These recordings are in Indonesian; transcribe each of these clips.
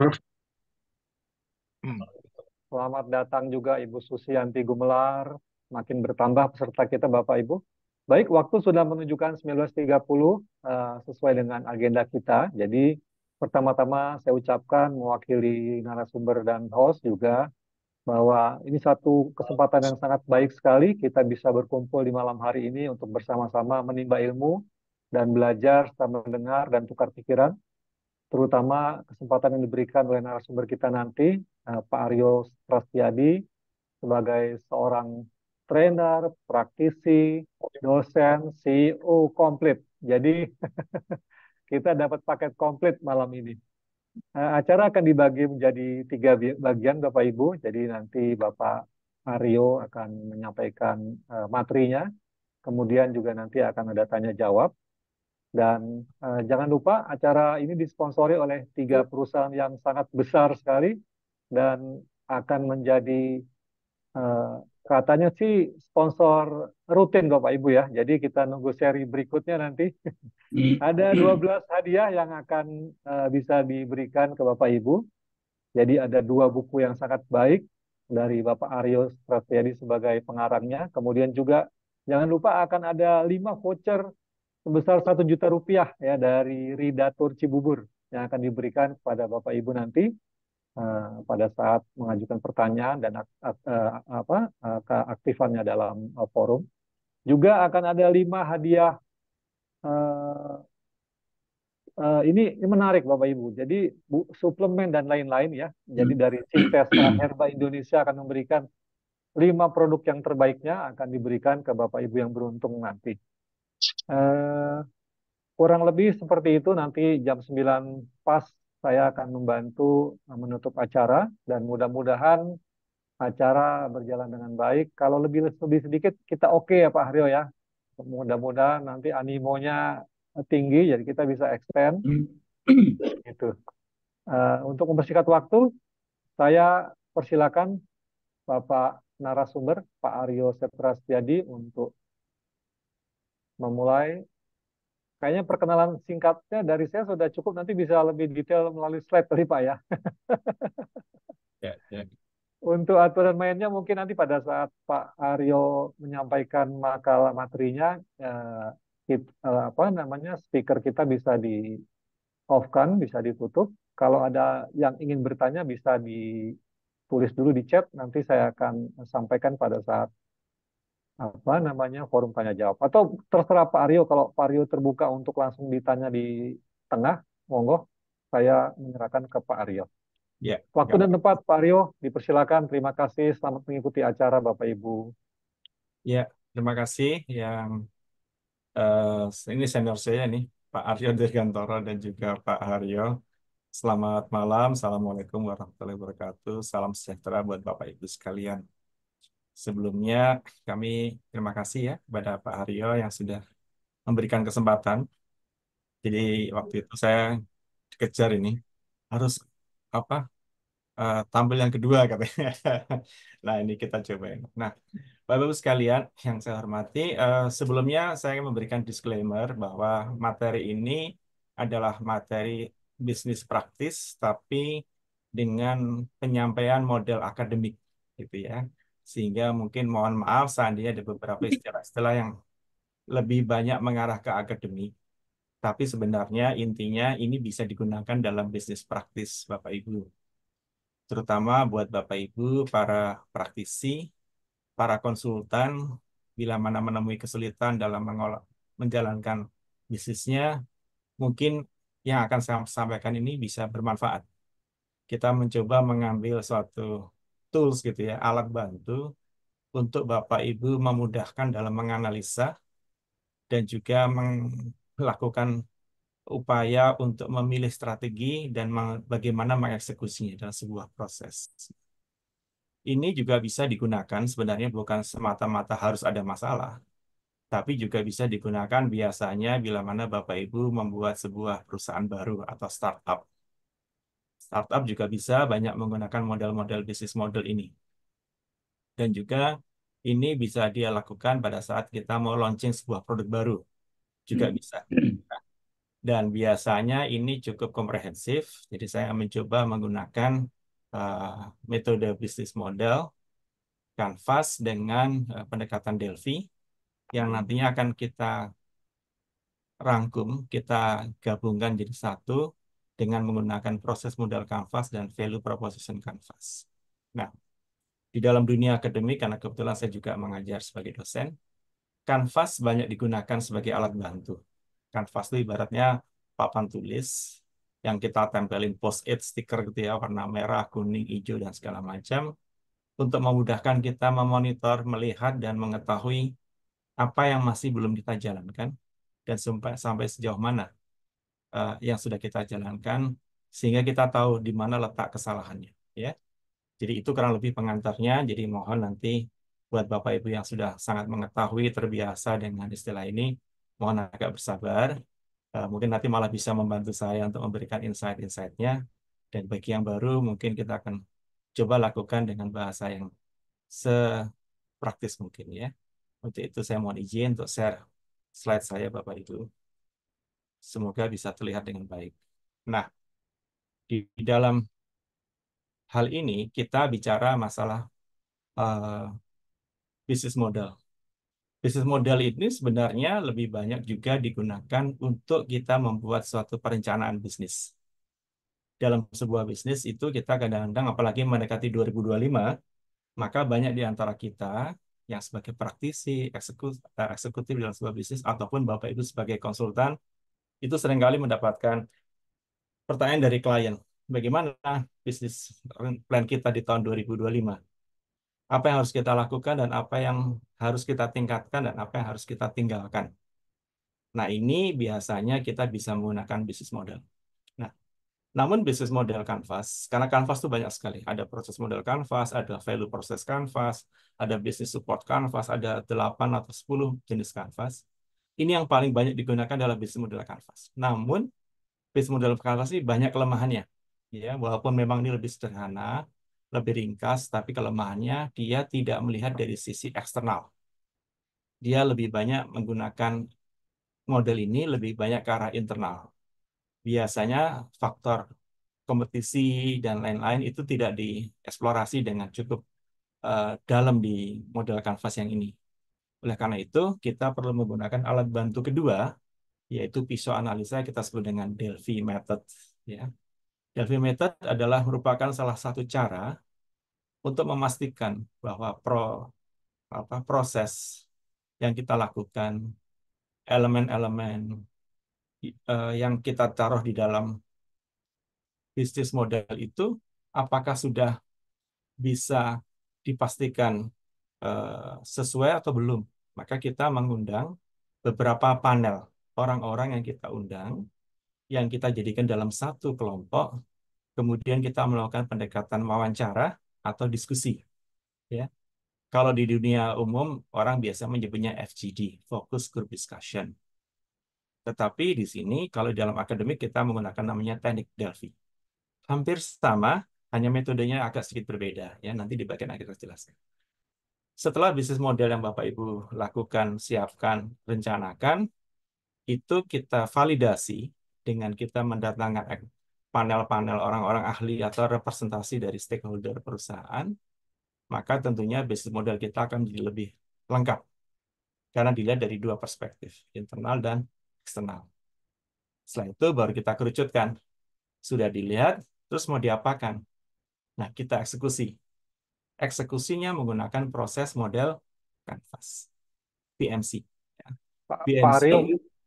Hmm. Selamat datang juga Ibu Susianti Gumelar. Makin bertambah peserta kita Bapak Ibu. Baik, waktu sudah menunjukkan 19.30 uh, eh, sesuai dengan agenda kita. Jadi pertama-tama saya ucapkan mewakili narasumber dan host juga bahwa ini satu kesempatan yang sangat baik sekali kita bisa berkumpul di malam hari ini untuk bersama-sama menimba ilmu dan belajar serta mendengar dan tukar pikiran, terutama kesempatan yang diberikan oleh narasumber kita nanti, eh, Pak Aryo Prastiadi, sebagai seorang trainer, praktisi, dosen, CEO komplit. Jadi kita dapat paket komplit malam ini. Eh, acara akan dibagi menjadi tiga bagian Bapak Ibu. Jadi nanti Bapak Aryo akan menyampaikan eh, materinya, kemudian juga nanti akan ada tanya jawab dan uh, jangan lupa acara ini disponsori oleh tiga hmm. perusahaan yang sangat besar sekali dan akan menjadi uh, katanya sih sponsor rutin Bapak Ibu ya. Jadi kita nunggu seri berikutnya nanti. Hmm. ada 12 hadiah yang akan uh, bisa diberikan ke Bapak Ibu. Jadi ada dua buku yang sangat baik dari Bapak Aryo Strafiadi sebagai pengarangnya. Kemudian juga jangan lupa akan ada lima voucher sebesar satu juta rupiah ya dari Rida Cibubur yang akan diberikan kepada Bapak Ibu nanti uh, pada saat mengajukan pertanyaan dan ak ak eh, apa eh, keaktifannya dalam uh, forum. Juga akan ada lima hadiah uh, uh, ini, ini menarik Bapak Ibu. Jadi bu, suplemen dan lain-lain ya. Jadi hmm. dari Sintesa Herba Indonesia akan memberikan lima produk yang terbaiknya akan diberikan ke Bapak Ibu yang beruntung nanti. Eh, kurang lebih seperti itu nanti jam 9 pas saya akan membantu menutup acara dan mudah-mudahan acara berjalan dengan baik. Kalau lebih lebih sedikit kita oke okay ya Pak Haryo ya. Mudah-mudahan nanti animonya tinggi jadi kita bisa extend hmm. itu Uh, eh, untuk mempersingkat waktu saya persilakan Bapak narasumber Pak Aryo Seprastiadi untuk memulai. Kayaknya perkenalan singkatnya dari saya sudah cukup, nanti bisa lebih detail melalui slide tadi Pak ya. yeah, yeah. Ya. Untuk aturan mainnya mungkin nanti pada saat Pak Aryo menyampaikan makalah materinya, ya, eh, apa namanya speaker kita bisa di off-kan, bisa ditutup. Kalau ada yang ingin bertanya bisa ditulis dulu di chat, nanti saya akan sampaikan pada saat apa namanya forum tanya jawab atau terserah Pak Aryo kalau Pak Aryo terbuka untuk langsung ditanya di tengah monggo saya menyerahkan ke Pak Aryo. Ya. Waktu ya. dan tempat Pak Aryo dipersilakan. Terima kasih selamat mengikuti acara Bapak Ibu. Ya, terima kasih yang uh, ini senior saya nih Pak Aryo Dirgantoro dan juga Pak Aryo. Selamat malam, assalamualaikum warahmatullahi wabarakatuh. Salam sejahtera buat Bapak Ibu sekalian. Sebelumnya kami terima kasih ya kepada Pak Aryo yang sudah memberikan kesempatan. Jadi waktu itu saya dikejar ini harus apa uh, tampil yang kedua katanya. nah ini kita cobain. Nah Bapak-Ibu sekalian yang saya hormati, uh, sebelumnya saya memberikan disclaimer bahwa materi ini adalah materi bisnis praktis tapi dengan penyampaian model akademik gitu ya sehingga mungkin mohon maaf seandainya ada beberapa istilah-istilah yang lebih banyak mengarah ke akademik. Tapi sebenarnya intinya ini bisa digunakan dalam bisnis praktis Bapak Ibu. Terutama buat Bapak Ibu, para praktisi, para konsultan, bila mana menemui kesulitan dalam mengolah, menjalankan bisnisnya, mungkin yang akan saya sampaikan ini bisa bermanfaat. Kita mencoba mengambil suatu tools gitu ya, alat bantu untuk Bapak Ibu memudahkan dalam menganalisa dan juga melakukan upaya untuk memilih strategi dan bagaimana mengeksekusinya dalam sebuah proses. Ini juga bisa digunakan sebenarnya bukan semata-mata harus ada masalah, tapi juga bisa digunakan biasanya bila mana Bapak Ibu membuat sebuah perusahaan baru atau startup startup juga bisa banyak menggunakan model-model bisnis model ini. Dan juga ini bisa dia lakukan pada saat kita mau launching sebuah produk baru. Juga hmm. bisa. Dan biasanya ini cukup komprehensif. Jadi saya mencoba menggunakan uh, metode bisnis model kanvas dengan uh, pendekatan Delphi yang nantinya akan kita rangkum, kita gabungkan jadi satu dengan menggunakan proses modal kanvas dan value proposition kanvas. Nah, di dalam dunia akademik, karena kebetulan saya juga mengajar sebagai dosen, kanvas banyak digunakan sebagai alat bantu. Kanvas itu ibaratnya papan tulis yang kita tempelin post-it, stiker gitu ya, warna merah, kuning, hijau, dan segala macam untuk memudahkan kita memonitor, melihat, dan mengetahui apa yang masih belum kita jalankan dan sampai, sampai sejauh mana uh, yang sudah kita jalankan sehingga kita tahu di mana letak kesalahannya ya jadi itu kurang lebih pengantarnya jadi mohon nanti buat bapak ibu yang sudah sangat mengetahui terbiasa dengan istilah ini mohon agak bersabar uh, mungkin nanti malah bisa membantu saya untuk memberikan insight-insightnya dan bagi yang baru mungkin kita akan coba lakukan dengan bahasa yang sepraktis mungkin ya untuk itu saya mohon izin untuk share slide saya Bapak Ibu semoga bisa terlihat dengan baik. Nah, di, dalam hal ini kita bicara masalah uh, bisnis model. Bisnis model ini sebenarnya lebih banyak juga digunakan untuk kita membuat suatu perencanaan bisnis. Dalam sebuah bisnis itu kita kadang-kadang apalagi mendekati 2025, maka banyak di antara kita yang sebagai praktisi, eksekutif dalam sebuah bisnis, ataupun Bapak Ibu sebagai konsultan, itu seringkali mendapatkan pertanyaan dari klien, bagaimana bisnis plan kita di tahun 2025? Apa yang harus kita lakukan dan apa yang harus kita tingkatkan dan apa yang harus kita tinggalkan? Nah, ini biasanya kita bisa menggunakan bisnis model. Nah, namun bisnis model kanvas karena kanvas itu banyak sekali. Ada proses model kanvas ada value proses kanvas ada bisnis support kanvas ada 8 atau 10 jenis kanvas ini yang paling banyak digunakan dalam bisnis model kanvas. Namun, bisnis model kanvas ini banyak kelemahannya. Ya, walaupun memang ini lebih sederhana, lebih ringkas, tapi kelemahannya dia tidak melihat dari sisi eksternal. Dia lebih banyak menggunakan model ini lebih banyak ke arah internal. Biasanya faktor kompetisi dan lain-lain itu tidak dieksplorasi dengan cukup uh, dalam di model kanvas yang ini. Oleh karena itu, kita perlu menggunakan alat bantu kedua, yaitu pisau analisa kita sebut dengan Delphi Method. Ya. Delphi Method adalah merupakan salah satu cara untuk memastikan bahwa pro, apa, proses yang kita lakukan, elemen-elemen uh, yang kita taruh di dalam bisnis model itu, apakah sudah bisa dipastikan Eh, sesuai atau belum. Maka kita mengundang beberapa panel orang-orang yang kita undang, yang kita jadikan dalam satu kelompok, kemudian kita melakukan pendekatan wawancara atau diskusi. Ya, kalau di dunia umum orang biasa menyebutnya FGD, Focus Group Discussion. Tetapi di sini kalau dalam akademik kita menggunakan namanya teknik Delphi. Hampir sama, hanya metodenya agak sedikit berbeda. Ya, nanti di bagian akhir saya jelaskan setelah bisnis model yang Bapak Ibu lakukan, siapkan, rencanakan, itu kita validasi dengan kita mendatangkan panel-panel orang-orang ahli atau representasi dari stakeholder perusahaan, maka tentunya bisnis model kita akan menjadi lebih lengkap. Karena dilihat dari dua perspektif, internal dan eksternal. Setelah itu baru kita kerucutkan. Sudah dilihat, terus mau diapakan? Nah, kita eksekusi eksekusinya menggunakan proses model Canvas, PMC. Ya. PMC, Pak Rio,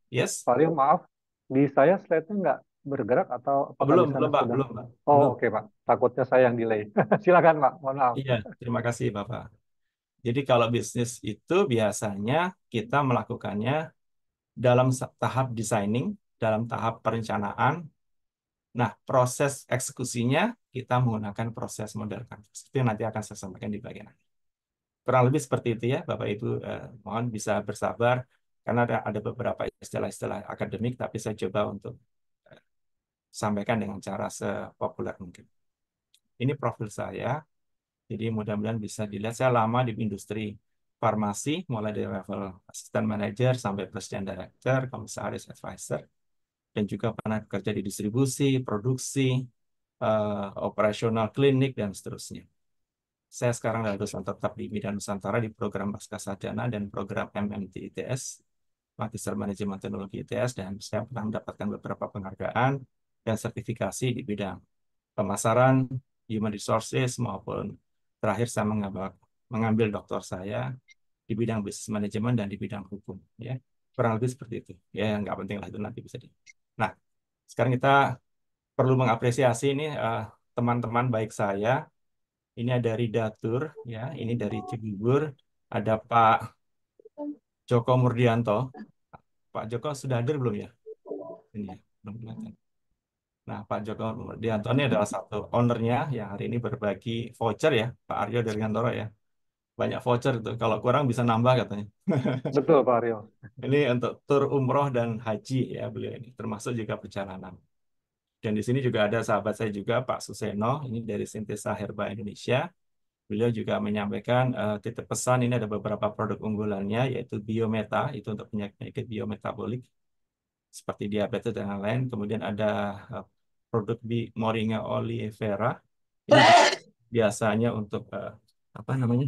yes. Pak maaf, di saya slide-nya nggak bergerak atau oh, belum belum pak belum pak oh oke okay, pak takutnya saya yang delay silakan pak mohon maaf iya terima kasih bapak jadi kalau bisnis itu biasanya kita melakukannya dalam tahap designing dalam tahap perencanaan nah proses eksekusinya kita menggunakan proses model kanvas. Itu yang nanti akan saya sampaikan di bagian akhir. Kurang lebih seperti itu ya, Bapak Ibu eh, mohon bisa bersabar karena ada, ada beberapa istilah-istilah akademik, tapi saya coba untuk eh, sampaikan dengan cara sepopuler mungkin. Ini profil saya, jadi mudah-mudahan bisa dilihat. Saya lama di industri farmasi, mulai dari level asisten manager sampai presiden director, komisaris advisor, dan juga pernah bekerja di distribusi, produksi, uh, operasional klinik, dan seterusnya. Saya sekarang dosen tetap di bidang Nusantara di program Pasca Sarjana dan program MMT ITS, Magister Manajemen Teknologi ITS, dan saya pernah mendapatkan beberapa penghargaan dan sertifikasi di bidang pemasaran, human resources, maupun terakhir saya mengambil, mengambil doktor saya di bidang bisnis manajemen dan di bidang hukum. ya Kurang lebih seperti itu. Ya, yang nggak penting lah itu nanti bisa di... Nah, sekarang kita perlu mengapresiasi ini eh, teman-teman uh, baik saya. Ini ada Datur ya. Ini dari Cibubur. Ada Pak Joko Murdianto. Pak Joko sudah hadir belum ya? Ini ya, belum kelihatan. Nah, Pak Joko Murdianto ini adalah satu ownernya yang hari ini berbagi voucher ya, Pak Aryo dari Kantoro ya banyak voucher itu. Kalau kurang bisa nambah katanya. Betul Pak Aryo. ini untuk tur umroh dan haji ya beliau ini, termasuk juga perjalanan. Dan di sini juga ada sahabat saya juga Pak Suseno, ini dari Sintesa Herba Indonesia. Beliau juga menyampaikan uh, eh, titip pesan ini ada beberapa produk unggulannya yaitu Biometa itu untuk penyakit penyakit biometabolik seperti diabetes dan lain-lain. Kemudian ada uh, produk Bi Moringa Olivera ini biasanya untuk uh, apa namanya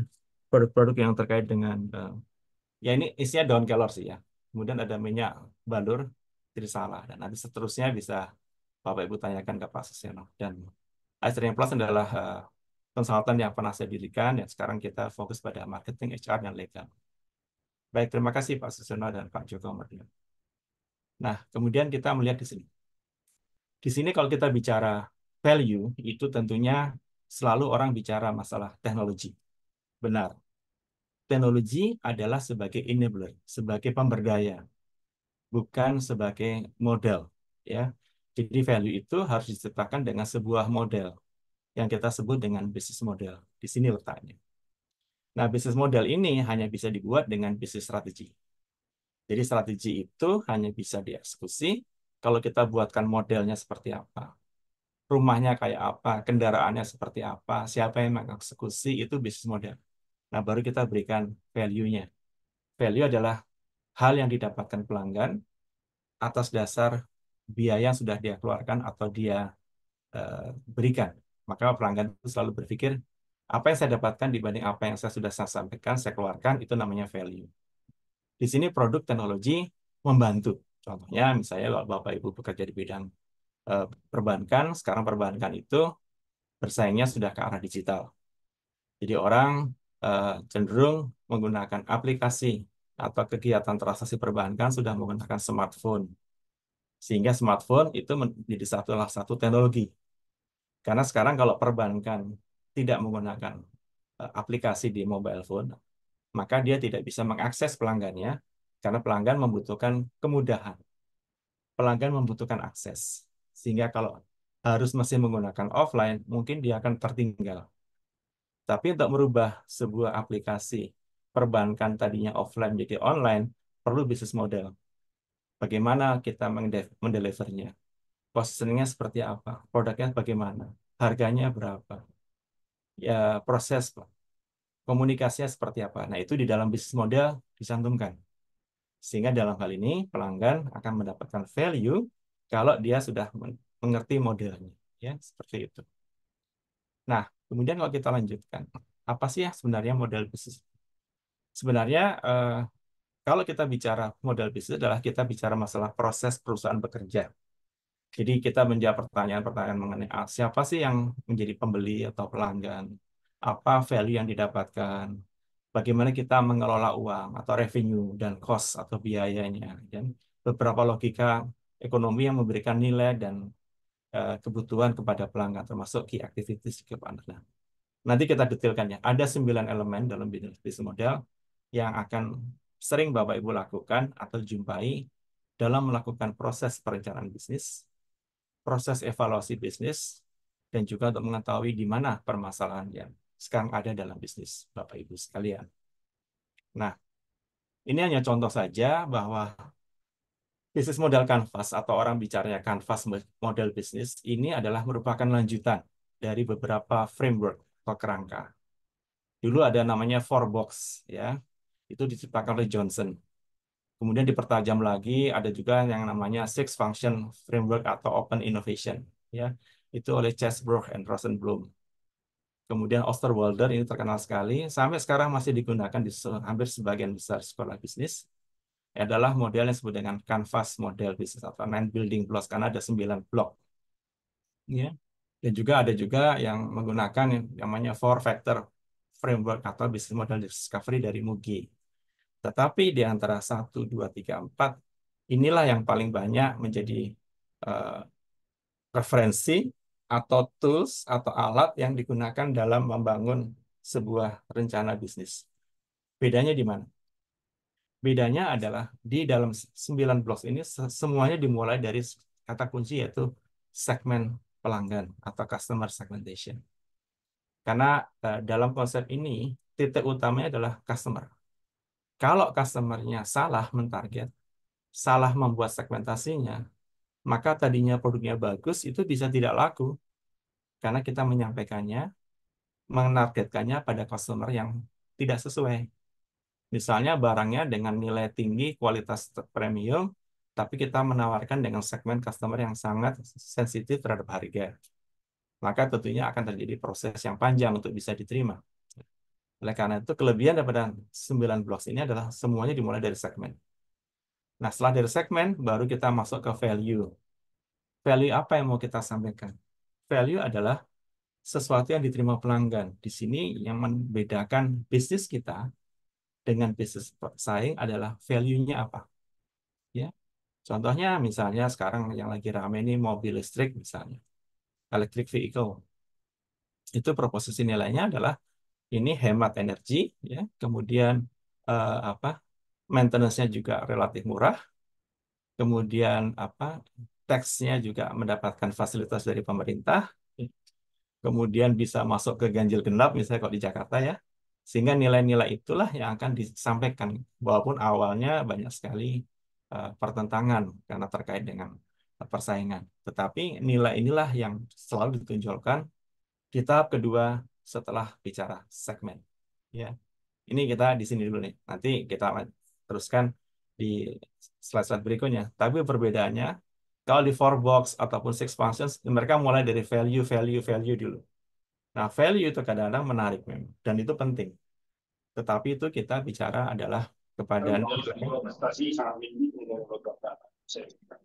produk-produk yang terkait dengan uh, ya ini isinya daun kelor sih ya. Kemudian ada minyak balur tidak salah dan nanti seterusnya bisa Bapak Ibu tanyakan ke Pak Seseno. Dan Istrinya Plus adalah uh, yang pernah saya dirikan dan sekarang kita fokus pada marketing, HR, yang legal. Baik, terima kasih Pak Seseno dan Pak Joko Mardiono. Nah, kemudian kita melihat di sini. Di sini kalau kita bicara value, itu tentunya selalu orang bicara masalah teknologi. Benar. Teknologi adalah sebagai enabler, sebagai pemberdaya, bukan sebagai model. Ya, jadi value itu harus diciptakan dengan sebuah model yang kita sebut dengan bisnis model. Di sini letaknya. Nah, bisnis model ini hanya bisa dibuat dengan bisnis strategi. Jadi strategi itu hanya bisa dieksekusi kalau kita buatkan modelnya seperti apa. Rumahnya kayak apa, kendaraannya seperti apa, siapa yang mengeksekusi itu bisnis model. Nah, baru kita berikan value-nya. Value adalah hal yang didapatkan pelanggan atas dasar biaya yang sudah dia keluarkan atau dia uh, berikan. Maka pelanggan itu selalu berpikir, apa yang saya dapatkan dibanding apa yang saya sudah saya sampaikan, saya keluarkan, itu namanya value. Di sini produk teknologi membantu. Contohnya misalnya kalau Bapak Ibu bekerja di bidang uh, perbankan, sekarang perbankan itu bersaingnya sudah ke arah digital. Jadi orang uh, cenderung menggunakan aplikasi atau kegiatan transaksi perbankan sudah menggunakan smartphone sehingga smartphone itu menjadi satu salah satu teknologi. Karena sekarang kalau perbankan tidak menggunakan eh, aplikasi di mobile phone, maka dia tidak bisa mengakses pelanggannya karena pelanggan membutuhkan kemudahan. Pelanggan membutuhkan akses. Sehingga kalau harus masih menggunakan offline, mungkin dia akan tertinggal. Tapi untuk merubah sebuah aplikasi perbankan tadinya offline menjadi online, perlu bisnis model bagaimana kita mendelivernya, positioningnya seperti apa, produknya bagaimana, harganya berapa, ya proses komunikasinya seperti apa. Nah itu di dalam bisnis model disantumkan. Sehingga dalam hal ini pelanggan akan mendapatkan value kalau dia sudah mengerti modelnya. ya Seperti itu. Nah, kemudian kalau kita lanjutkan, apa sih ya sebenarnya model bisnis? Sebenarnya eh, kalau kita bicara model bisnis adalah kita bicara masalah proses perusahaan bekerja. Jadi kita menjawab pertanyaan-pertanyaan mengenai ah, siapa sih yang menjadi pembeli atau pelanggan, apa value yang didapatkan, bagaimana kita mengelola uang atau revenue dan cost atau biayanya, dan beberapa logika ekonomi yang memberikan nilai dan uh, kebutuhan kepada pelanggan termasuk key activities kepada pelanggan. Nanti kita detailkan ya. Ada sembilan elemen dalam bisnis model yang akan sering Bapak Ibu lakukan atau jumpai dalam melakukan proses perencanaan bisnis, proses evaluasi bisnis, dan juga untuk mengetahui di mana permasalahan yang sekarang ada dalam bisnis Bapak Ibu sekalian. Nah, ini hanya contoh saja bahwa bisnis model kanvas atau orang bicaranya kanvas model bisnis ini adalah merupakan lanjutan dari beberapa framework atau kerangka. Dulu ada namanya four box ya, itu diciptakan oleh Johnson. Kemudian dipertajam lagi ada juga yang namanya Six Function Framework atau Open Innovation ya. Itu oleh Chesbrough and Rosenblum. Kemudian Osterwalder ini terkenal sekali sampai sekarang masih digunakan di hampir sebagian besar sekolah bisnis adalah model yang disebut dengan canvas model bisnis atau nine building blocks karena ada sembilan blok. Ya. Dan juga ada juga yang menggunakan yang namanya four factor framework atau bisnis model discovery dari MUGI tetapi di antara 1, 2, 3, 4, inilah yang paling banyak menjadi uh, referensi atau tools atau alat yang digunakan dalam membangun sebuah rencana bisnis. Bedanya di mana? Bedanya adalah di dalam 9 blok ini semuanya dimulai dari kata kunci yaitu segmen pelanggan atau customer segmentation. Karena uh, dalam konsep ini titik utamanya adalah customer kalau customernya salah mentarget, salah membuat segmentasinya, maka tadinya produknya bagus itu bisa tidak laku karena kita menyampaikannya, menargetkannya pada customer yang tidak sesuai. Misalnya barangnya dengan nilai tinggi, kualitas premium, tapi kita menawarkan dengan segmen customer yang sangat sensitif terhadap harga. Maka tentunya akan terjadi proses yang panjang untuk bisa diterima. Oleh karena itu, kelebihan daripada 9 blok ini adalah semuanya dimulai dari segmen. Nah, setelah dari segmen, baru kita masuk ke value. Value apa yang mau kita sampaikan? Value adalah sesuatu yang diterima pelanggan. Di sini yang membedakan bisnis kita dengan bisnis saing adalah value-nya apa. Ya. Contohnya misalnya sekarang yang lagi rame ini mobil listrik misalnya. Electric vehicle. Itu proposisi nilainya adalah ini hemat energi ya kemudian uh, apa maintenance-nya juga relatif murah kemudian apa teksnya juga mendapatkan fasilitas dari pemerintah kemudian bisa masuk ke ganjil genap misalnya kalau di Jakarta ya sehingga nilai-nilai itulah yang akan disampaikan walaupun awalnya banyak sekali uh, pertentangan karena terkait dengan persaingan tetapi nilai inilah yang selalu ditunjukkan di tahap kedua setelah bicara segmen. Ya, ini kita di sini dulu nih. Nanti kita teruskan di slide-slide berikutnya. Tapi perbedaannya kalau di four box ataupun six functions mereka mulai dari value, value, value dulu. Nah, value itu kadang-kadang menarik memang dan itu penting. Tetapi itu kita bicara adalah kepada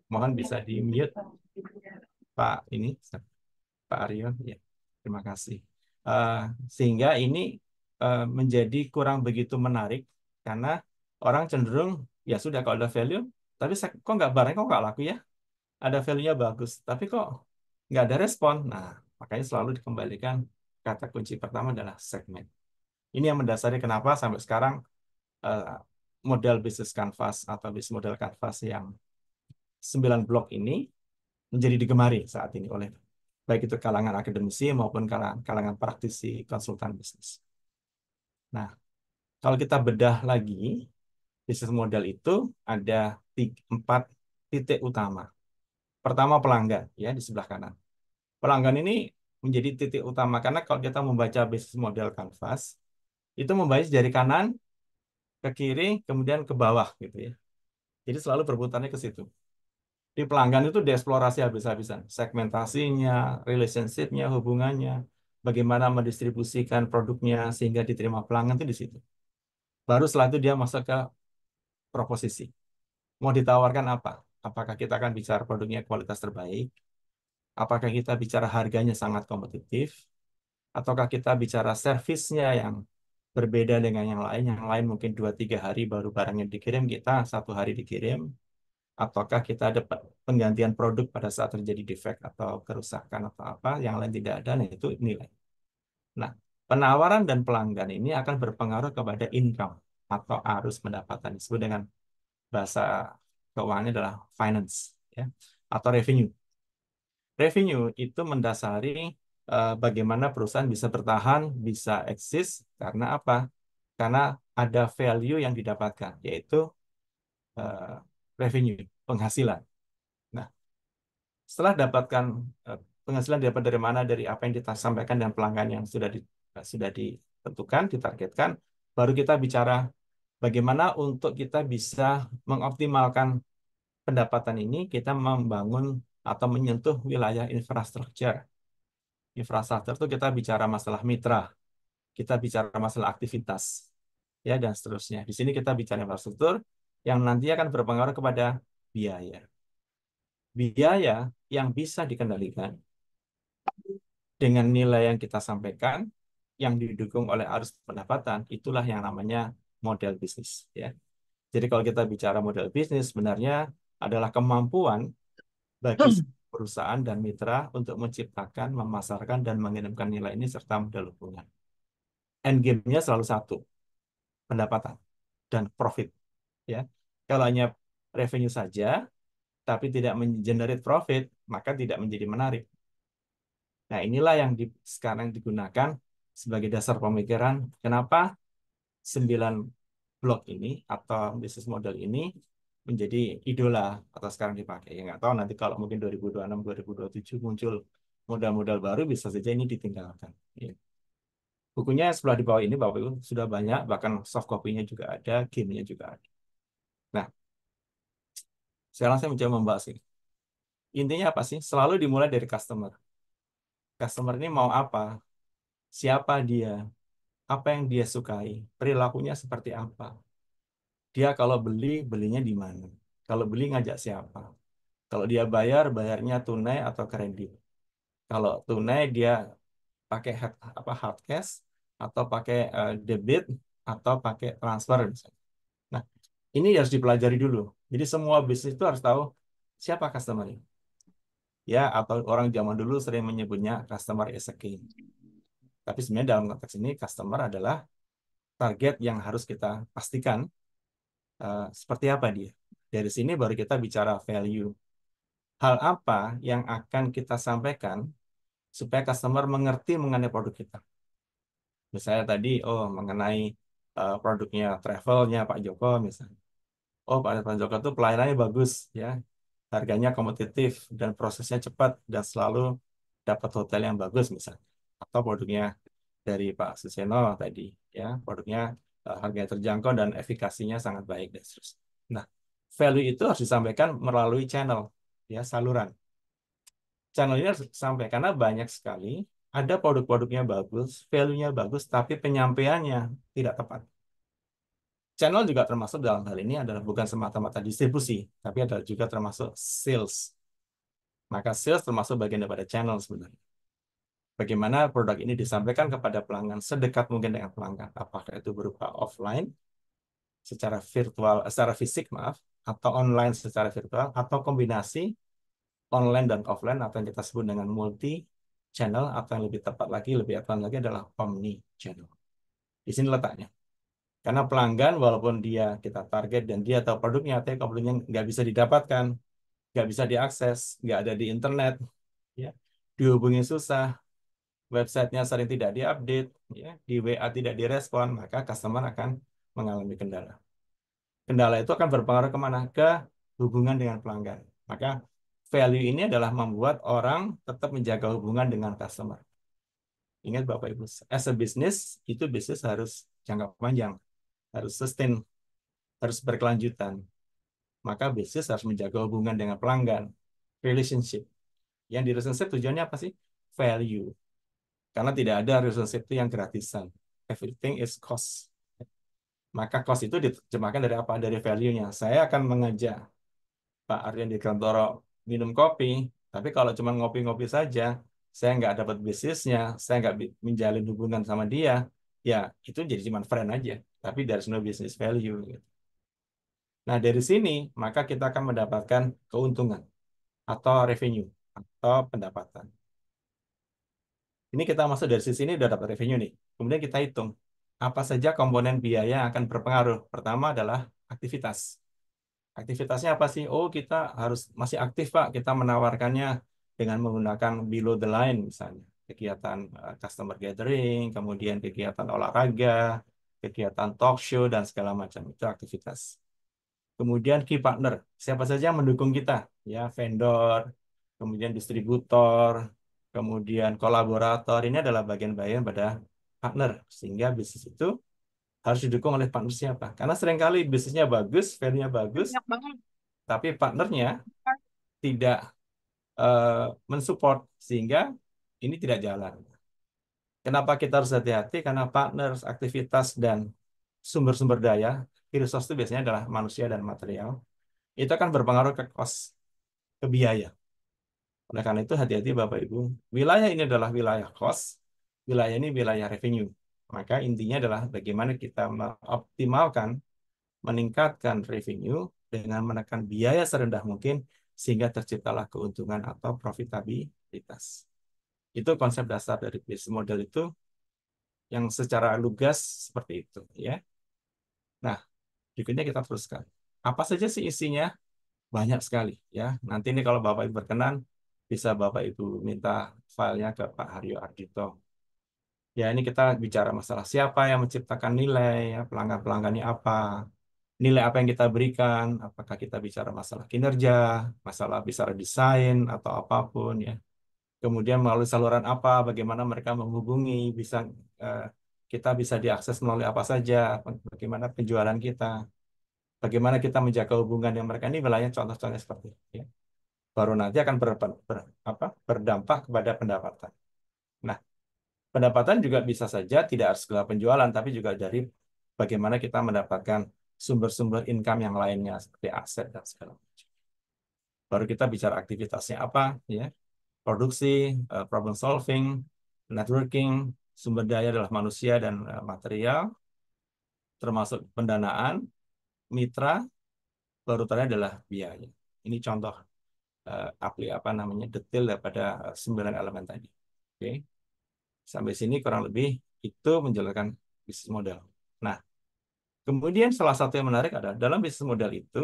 mohon bisa di mute Pak ini Pak Aryo ya terima kasih Eh, sehingga ini eh, menjadi kurang begitu menarik karena orang cenderung ya sudah kalau ada value tapi kok nggak barang kok nggak laku ya ada value-nya bagus tapi kok nggak ada respon nah makanya selalu dikembalikan kata kunci pertama adalah segmen ini yang mendasari kenapa sampai sekarang eh, model bisnis kanvas atau bisnis model kanvas yang 9 blok ini menjadi digemari saat ini oleh baik itu kalangan akademisi maupun kalangan, kalangan praktisi konsultan bisnis. Nah, kalau kita bedah lagi, bisnis model itu ada tiga, empat titik utama. Pertama pelanggan, ya di sebelah kanan. Pelanggan ini menjadi titik utama karena kalau kita membaca bisnis model kanvas, itu membaca dari kanan ke kiri, kemudian ke bawah gitu ya. Jadi selalu berputarnya ke situ di pelanggan itu dieksplorasi habis-habisan. Segmentasinya, relationshipnya, hubungannya, bagaimana mendistribusikan produknya sehingga diterima pelanggan itu di situ. Baru setelah itu dia masuk ke proposisi. Mau ditawarkan apa? Apakah kita akan bicara produknya kualitas terbaik? Apakah kita bicara harganya sangat kompetitif? Ataukah kita bicara servisnya yang berbeda dengan yang lain? Yang lain mungkin 2-3 hari baru barangnya dikirim, kita satu hari dikirim ataukah kita ada penggantian produk pada saat terjadi defect atau kerusakan atau apa, yang lain tidak ada, nah itu nilai. Nah, penawaran dan pelanggan ini akan berpengaruh kepada income atau arus pendapatan disebut dengan bahasa keuangannya adalah finance ya atau revenue. Revenue itu mendasari eh, bagaimana perusahaan bisa bertahan, bisa eksis karena apa? Karena ada value yang didapatkan yaitu eh, revenue, penghasilan. Nah, setelah dapatkan eh, penghasilan dapat dari mana dari apa yang kita sampaikan dan pelanggan yang sudah di, eh, sudah ditentukan, ditargetkan, baru kita bicara bagaimana untuk kita bisa mengoptimalkan pendapatan ini kita membangun atau menyentuh wilayah infrastruktur. Infrastruktur itu kita bicara masalah mitra, kita bicara masalah aktivitas, ya dan seterusnya. Di sini kita bicara infrastruktur, yang nanti akan berpengaruh kepada biaya. Biaya yang bisa dikendalikan dengan nilai yang kita sampaikan yang didukung oleh arus pendapatan itulah yang namanya model bisnis ya. Jadi kalau kita bicara model bisnis sebenarnya adalah kemampuan bagi hmm. perusahaan dan mitra untuk menciptakan, memasarkan dan mengirimkan nilai ini serta modal hubungan. Endgame-nya selalu satu, pendapatan dan profit ya kalau hanya revenue saja tapi tidak generate profit maka tidak menjadi menarik nah inilah yang di, sekarang digunakan sebagai dasar pemikiran kenapa sembilan blok ini atau bisnis model ini menjadi idola atau sekarang dipakai ya nggak tahu nanti kalau mungkin 2026 2027 muncul modal-modal baru bisa saja ini ditinggalkan ya. bukunya sebelah di bawah ini Bapak Ibu sudah banyak bahkan soft copy-nya juga ada game-nya juga ada Nah, sekarang saya mencoba membahas ini. Intinya apa sih? Selalu dimulai dari customer. Customer ini mau apa? Siapa dia? Apa yang dia sukai? Perilakunya seperti apa? Dia kalau beli, belinya di mana? Kalau beli ngajak siapa? Kalau dia bayar, bayarnya tunai atau kredit. Kalau tunai dia pakai hard, apa hard cash atau pakai eh, debit atau pakai transfer misalnya ini harus dipelajari dulu. Jadi semua bisnis itu harus tahu siapa customer ini. Ya, atau orang zaman dulu sering menyebutnya customer is a king. Tapi sebenarnya dalam konteks ini customer adalah target yang harus kita pastikan uh, seperti apa dia. Dari sini baru kita bicara value. Hal apa yang akan kita sampaikan supaya customer mengerti mengenai produk kita. Misalnya tadi, oh mengenai uh, produknya travelnya Pak Joko misalnya oh Pak Irfan Joko itu pelayanannya bagus ya, harganya kompetitif dan prosesnya cepat dan selalu dapat hotel yang bagus misalnya. Atau produknya dari Pak Suseno tadi ya, produknya uh, harganya terjangkau dan efikasinya sangat baik dan seterusnya. Nah, value itu harus disampaikan melalui channel ya, saluran. Channel ini harus disampaikan karena banyak sekali ada produk-produknya bagus, value-nya bagus, tapi penyampaiannya tidak tepat. Channel juga termasuk dalam hal ini adalah bukan semata-mata distribusi, tapi adalah juga termasuk sales. Maka sales termasuk bagian daripada channel sebenarnya. Bagaimana produk ini disampaikan kepada pelanggan sedekat mungkin dengan pelanggan, apakah itu berupa offline, secara virtual, eh, secara fisik maaf, atau online secara virtual, atau kombinasi online dan offline atau yang kita sebut dengan multi channel atau yang lebih tepat lagi, lebih advance lagi adalah omni channel. Di sini letaknya. Karena pelanggan walaupun dia kita target dan dia tahu produknya, tapi produknya nggak bisa didapatkan, nggak bisa diakses, nggak ada di internet, ya dihubungi susah, websitenya sering tidak diupdate, ya di WA tidak direspon, maka customer akan mengalami kendala. Kendala itu akan berpengaruh kemana? Ke hubungan dengan pelanggan. Maka value ini adalah membuat orang tetap menjaga hubungan dengan customer. Ingat Bapak Ibu, as a business itu bisnis harus jangka panjang harus sustain, harus berkelanjutan. Maka bisnis harus menjaga hubungan dengan pelanggan, relationship. Yang di relationship tujuannya apa sih? Value. Karena tidak ada relationship itu yang gratisan. Everything is cost. Maka cost itu diterjemahkan dari apa? Dari value-nya. Saya akan mengajak Pak Aryan di kantor minum kopi, tapi kalau cuma ngopi-ngopi saja, saya nggak dapat bisnisnya, saya nggak menjalin hubungan sama dia, ya itu jadi cuma friend aja tapi there's no business value gitu. nah dari sini maka kita akan mendapatkan keuntungan atau revenue atau pendapatan ini kita masuk dari sisi ini udah dapat revenue nih kemudian kita hitung apa saja komponen biaya yang akan berpengaruh pertama adalah aktivitas aktivitasnya apa sih oh kita harus masih aktif pak kita menawarkannya dengan menggunakan below the line misalnya kegiatan eh, customer gathering, kemudian kegiatan olahraga, kegiatan talk show, dan segala macam. Itu aktivitas. Kemudian key partner, siapa saja yang mendukung kita, ya vendor, kemudian distributor, kemudian kolaborator. Ini adalah bagian-bagian pada partner, sehingga bisnis itu harus didukung oleh partner siapa. Karena seringkali bisnisnya bagus, value-nya bagus, tapi partnernya tidak uh, mensupport sehingga ini tidak jalan. Kenapa kita harus hati-hati? Karena partners, aktivitas, dan sumber-sumber daya, resource itu biasanya adalah manusia dan material, itu akan berpengaruh ke kos, ke biaya. Oleh karena itu, hati-hati Bapak Ibu. Wilayah ini adalah wilayah kos. wilayah ini wilayah revenue. Maka intinya adalah bagaimana kita mengoptimalkan, meningkatkan revenue dengan menekan biaya serendah mungkin sehingga terciptalah keuntungan atau profitabilitas. Itu konsep dasar dari business model itu yang secara lugas seperti itu ya. Nah, berikutnya kita teruskan. Apa saja sih isinya? Banyak sekali ya. Nanti ini kalau Bapak Ibu berkenan bisa Bapak Ibu minta filenya ke Pak Haryo Ardito. Ya, ini kita bicara masalah siapa yang menciptakan nilai, ya, pelanggan-pelanggannya apa, nilai apa yang kita berikan, apakah kita bicara masalah kinerja, masalah bicara desain atau apapun ya kemudian melalui saluran apa, bagaimana mereka menghubungi, bisa eh, kita bisa diakses melalui apa saja, bagaimana penjualan kita, bagaimana kita menjaga hubungan dengan mereka ini wilayah contoh contoh seperti itu. Ya. Baru nanti akan ber, ber, apa, berdampak kepada pendapatan. Nah, pendapatan juga bisa saja tidak harus segala penjualan, tapi juga dari bagaimana kita mendapatkan sumber-sumber income yang lainnya seperti aset dan segala macam. Baru kita bicara aktivitasnya apa, ya produksi, uh, eh, problem solving, networking, sumber daya adalah manusia dan uh, material, termasuk pendanaan, mitra, perutannya terakhir adalah biaya. Ini contoh uh, apli apa namanya detail daripada sembilan elemen tadi. Oke, okay. sampai sini kurang lebih itu menjelaskan bisnis model. Nah, kemudian salah satu yang menarik adalah dalam bisnis model itu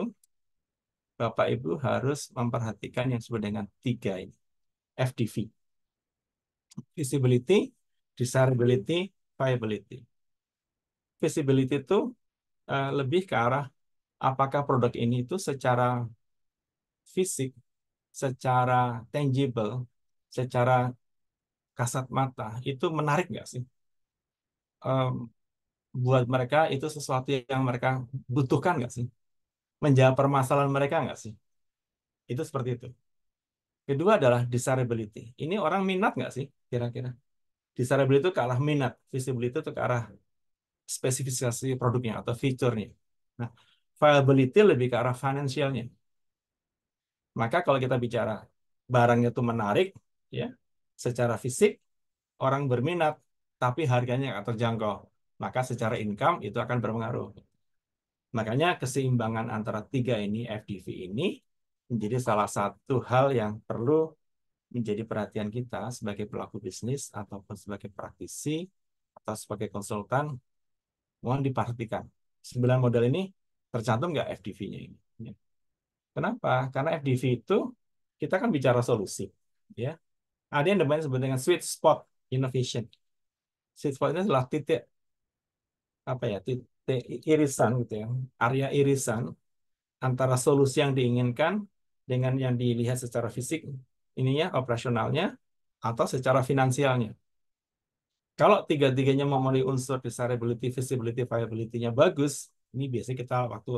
Bapak Ibu harus memperhatikan yang disebut dengan tiga ini. FDV. Visibility, desirability, viability. Visibility itu uh, lebih ke arah apakah produk ini itu secara fisik, secara tangible, secara kasat mata, itu menarik nggak sih? Um, buat mereka itu sesuatu yang mereka butuhkan nggak sih? Menjawab permasalahan mereka nggak sih? Itu seperti itu. Kedua adalah desirability. Ini orang minat nggak sih kira-kira? Desirability itu ke arah minat, visibility itu ke arah spesifikasi produknya atau fiturnya. Nah, viability lebih ke arah finansialnya. Maka kalau kita bicara barangnya itu menarik, ya, secara fisik orang berminat, tapi harganya nggak terjangkau. Maka secara income itu akan berpengaruh. Makanya keseimbangan antara tiga ini, FDV ini, menjadi salah satu hal yang perlu menjadi perhatian kita sebagai pelaku bisnis ataupun sebagai praktisi atau sebagai konsultan mohon diperhatikan. Sembilan modal ini tercantum nggak FDV-nya ini? Ya. Kenapa? Karena FDV itu kita kan bicara solusi, ya. Ada yang namanya sebut dengan sweet spot innovation. Sweet spot ini adalah titik apa ya? Titik irisan gitu ya. Area irisan antara solusi yang diinginkan dengan yang dilihat secara fisik ininya operasionalnya atau secara finansialnya. Kalau tiga-tiganya memenuhi unsur desirability, visibility viability-nya bagus, ini biasanya kita waktu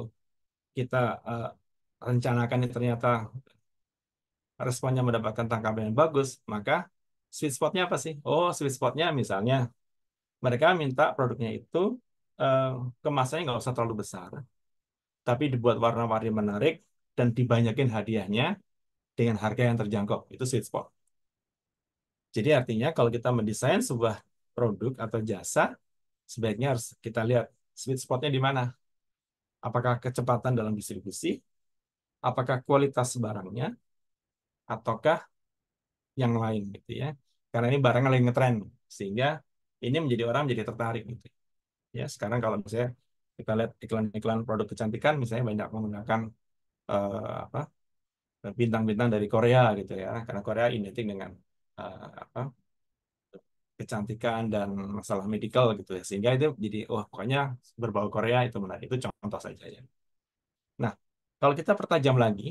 kita uh, rencanakan ini ternyata responnya mendapatkan tangkapan yang bagus, maka sweet spot-nya apa sih? Oh, sweet spot-nya misalnya mereka minta produknya itu uh, kemasannya nggak usah terlalu besar, tapi dibuat warna-warni menarik, dan dibanyakin hadiahnya dengan harga yang terjangkau. Itu sweet spot. Jadi artinya kalau kita mendesain sebuah produk atau jasa, sebaiknya harus kita lihat sweet spotnya di mana. Apakah kecepatan dalam distribusi, apakah kualitas barangnya, ataukah yang lain gitu ya. Karena ini barang lagi ngetrend, sehingga ini menjadi orang menjadi tertarik gitu. Ya, sekarang kalau misalnya kita lihat iklan-iklan produk kecantikan misalnya banyak menggunakan uh, apa bintang-bintang dari Korea gitu ya karena Korea identik dengan uh, apa kecantikan dan masalah medical gitu ya sehingga itu jadi wah oh, pokoknya berbau Korea itu menarik itu contoh saja ya nah kalau kita pertajam lagi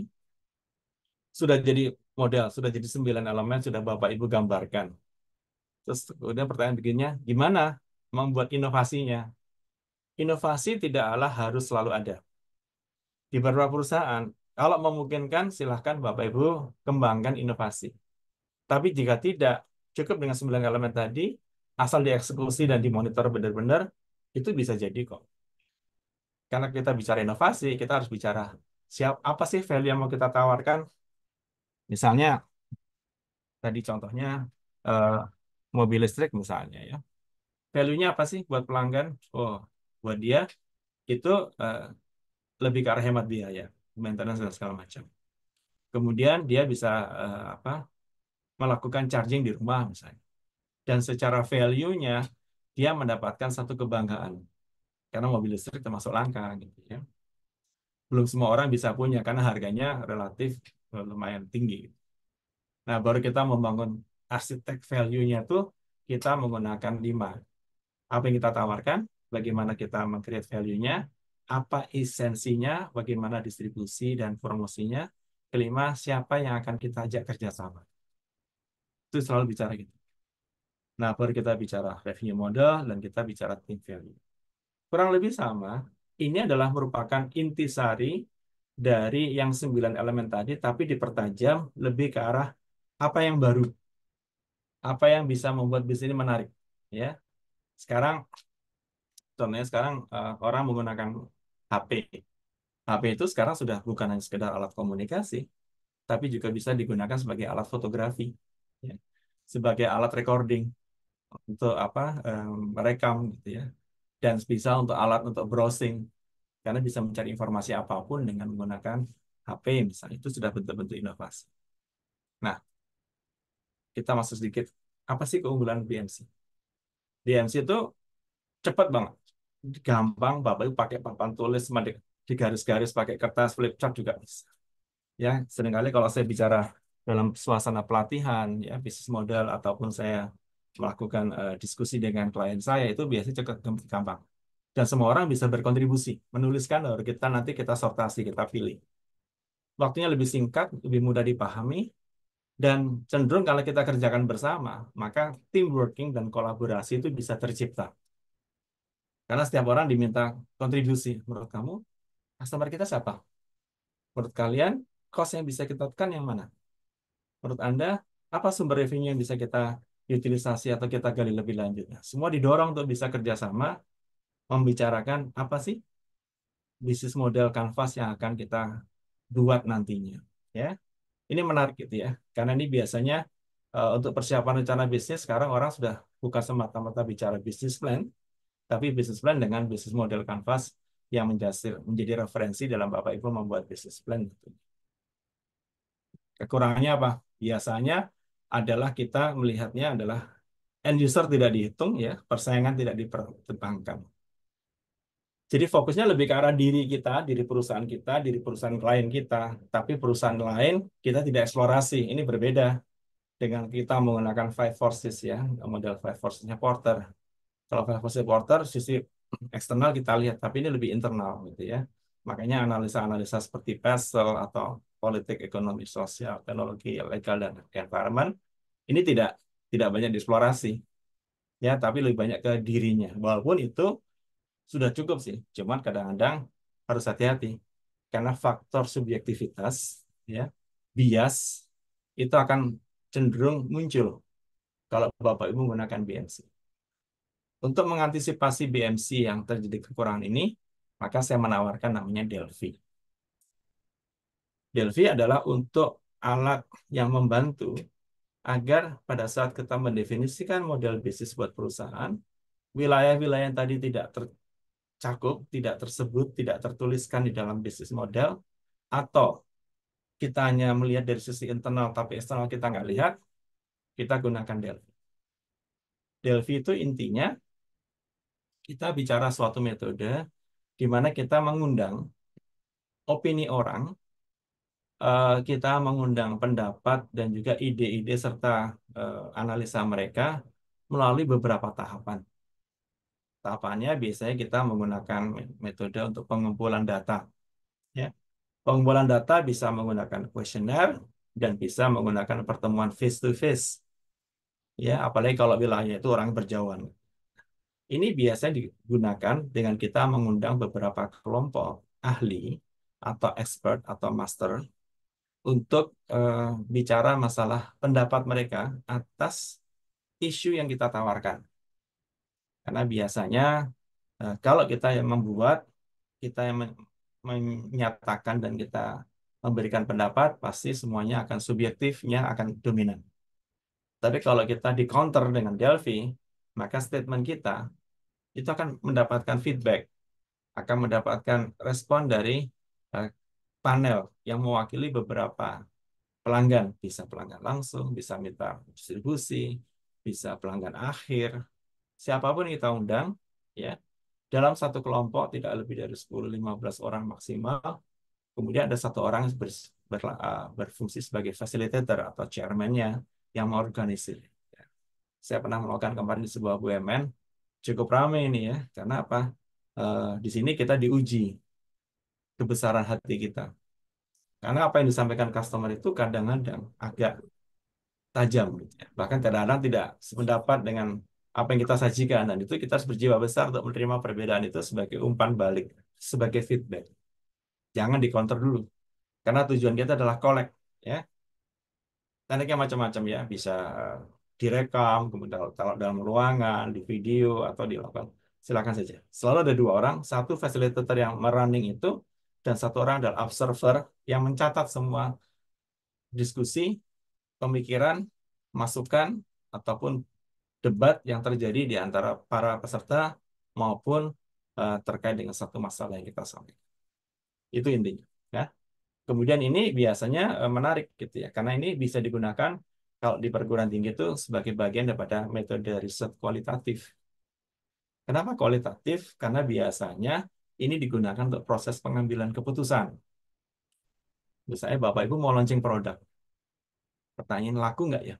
sudah jadi model sudah jadi sembilan elemen sudah bapak ibu gambarkan terus kemudian pertanyaan begininya gimana membuat inovasinya inovasi tidaklah harus selalu ada di beberapa perusahaan. Kalau memungkinkan, silahkan Bapak Ibu kembangkan inovasi. Tapi jika tidak, cukup dengan sembilan elemen tadi, asal dieksekusi dan dimonitor benar-benar, itu bisa jadi kok. Karena kita bicara inovasi, kita harus bicara siap apa sih value yang mau kita tawarkan. Misalnya, tadi contohnya uh, mobil listrik misalnya ya. Value-nya apa sih buat pelanggan? Oh, buat dia itu uh, lebih ke arah hemat biaya, maintenance dan segala macam. Kemudian dia bisa uh, apa melakukan charging di rumah misalnya. Dan secara value-nya dia mendapatkan satu kebanggaan karena mobil listrik termasuk langka gitu ya. Belum semua orang bisa punya karena harganya relatif eh, lumayan tinggi. Nah, baru kita membangun arsitek value-nya tuh kita menggunakan lima. Apa yang kita tawarkan, bagaimana kita meng-create value-nya, apa esensinya, bagaimana distribusi dan promosinya. Kelima, siapa yang akan kita ajak kerjasama. Itu selalu bicara gitu. Nah, baru kita bicara revenue model dan kita bicara team value. Kurang lebih sama, ini adalah merupakan intisari dari yang sembilan elemen tadi, tapi dipertajam lebih ke arah apa yang baru. Apa yang bisa membuat bisnis ini menarik. ya Sekarang contohnya sekarang eh, orang menggunakan HP. HP itu sekarang sudah bukan hanya sekedar alat komunikasi, tapi juga bisa digunakan sebagai alat fotografi, ya. sebagai alat recording untuk apa um, merekam gitu ya, dan bisa untuk alat untuk browsing karena bisa mencari informasi apapun dengan menggunakan HP misalnya itu sudah bentuk-bentuk inovasi. Nah, kita masuk sedikit apa sih keunggulan BMC? BMC itu cepat banget gampang Bapak Ibu pakai papan tulis di garis-garis pakai kertas flip chart juga bisa. Ya, seringkali kalau saya bicara dalam suasana pelatihan ya bisnis model ataupun saya melakukan uh, diskusi dengan klien saya itu biasanya cukup gampang. Dan semua orang bisa berkontribusi, menuliskan lalu kita nanti kita sortasi, kita pilih. Waktunya lebih singkat, lebih mudah dipahami, dan cenderung kalau kita kerjakan bersama, maka team dan kolaborasi itu bisa tercipta. Karena setiap orang diminta kontribusi. Menurut kamu, customer kita siapa? Menurut kalian, cost yang bisa kita tekan yang mana? Menurut Anda, apa sumber revenue yang bisa kita utilisasi atau kita gali lebih lanjutnya? Semua didorong untuk bisa kerjasama, membicarakan apa sih bisnis model kanvas yang akan kita buat nantinya. Ya, Ini menarik gitu ya, karena ini biasanya eh, untuk persiapan rencana bisnis, sekarang orang sudah bukan semata-mata bicara bisnis plan, tapi bisnis plan dengan bisnis model kanvas yang menjadi referensi dalam Bapak Ibu membuat bisnis plan. Gitu. Kekurangannya apa? Biasanya adalah kita melihatnya adalah end user tidak dihitung ya, persaingan tidak dipertimbangkan. Jadi fokusnya lebih ke arah diri kita, diri perusahaan kita, diri perusahaan klien kita, tapi perusahaan lain kita tidak eksplorasi. Ini berbeda dengan kita menggunakan five forces ya, model five forces-nya Porter kalau valuasi supporter sisi eksternal kita lihat, tapi ini lebih internal gitu ya. Makanya analisa-analisa seperti PESEL atau politik ekonomi sosial, teknologi legal dan environment ini tidak tidak banyak dieksplorasi ya, tapi lebih banyak ke dirinya. Walaupun itu sudah cukup sih, cuman kadang-kadang harus hati-hati karena faktor subjektivitas ya, bias itu akan cenderung muncul kalau Bapak Ibu menggunakan BNC. Untuk mengantisipasi BMC yang terjadi kekurangan ini, maka saya menawarkan namanya Delphi. Delphi adalah untuk alat yang membantu agar pada saat kita mendefinisikan model bisnis buat perusahaan, wilayah-wilayah yang tadi tidak tercakup, tidak tersebut, tidak tertuliskan di dalam bisnis model, atau kita hanya melihat dari sisi internal tapi eksternal kita nggak lihat, kita gunakan Delphi. Delphi itu intinya kita bicara suatu metode di mana kita mengundang opini orang, eh, kita mengundang pendapat dan juga ide-ide serta eh, analisa mereka melalui beberapa tahapan. Tahapannya biasanya kita menggunakan metode untuk pengumpulan data. Ya. Pengumpulan data bisa menggunakan kuesioner dan bisa menggunakan pertemuan face to face. Ya, apalagi kalau wilayahnya itu orang berjauhan. Ini biasanya digunakan dengan kita mengundang beberapa kelompok ahli atau expert atau master untuk uh, bicara masalah pendapat mereka atas isu yang kita tawarkan. Karena biasanya uh, kalau kita yang membuat, kita yang men menyatakan dan kita memberikan pendapat, pasti semuanya akan subjektifnya akan dominan. Tapi kalau kita di counter dengan Delphi, maka statement kita itu akan mendapatkan feedback, akan mendapatkan respon dari eh, panel yang mewakili beberapa pelanggan, bisa pelanggan langsung, bisa mitra distribusi, bisa pelanggan akhir, siapapun kita undang, ya dalam satu kelompok tidak lebih dari 10-15 orang maksimal, kemudian ada satu orang ber, ber, eh, berfungsi sebagai facilitator atau chairman-nya yang mengorganisir. Saya pernah melakukan kemarin di sebuah BUMN, cukup ramai ini ya karena apa uh, di sini kita diuji kebesaran hati kita karena apa yang disampaikan customer itu kadang-kadang agak tajam gitu ya. bahkan kadang-kadang tidak sependapat dengan apa yang kita sajikan dan itu kita harus berjiwa besar untuk menerima perbedaan itu sebagai umpan balik sebagai feedback jangan dikonter dulu karena tujuan kita adalah kolek ya tekniknya macam-macam ya bisa direkam, kemudian kalau dalam ruangan, di video, atau dilakukan. Silakan saja. Selalu ada dua orang, satu facilitator yang merunning itu, dan satu orang adalah observer yang mencatat semua diskusi, pemikiran, masukan, ataupun debat yang terjadi di antara para peserta maupun uh, terkait dengan satu masalah yang kita sampaikan. Itu intinya. Ya. Kemudian ini biasanya uh, menarik gitu ya, karena ini bisa digunakan kalau di perguruan tinggi itu sebagai bagian daripada metode riset kualitatif. Kenapa kualitatif? Karena biasanya ini digunakan untuk proses pengambilan keputusan. Misalnya Bapak Ibu mau launching produk. Pertanyaan laku nggak ya?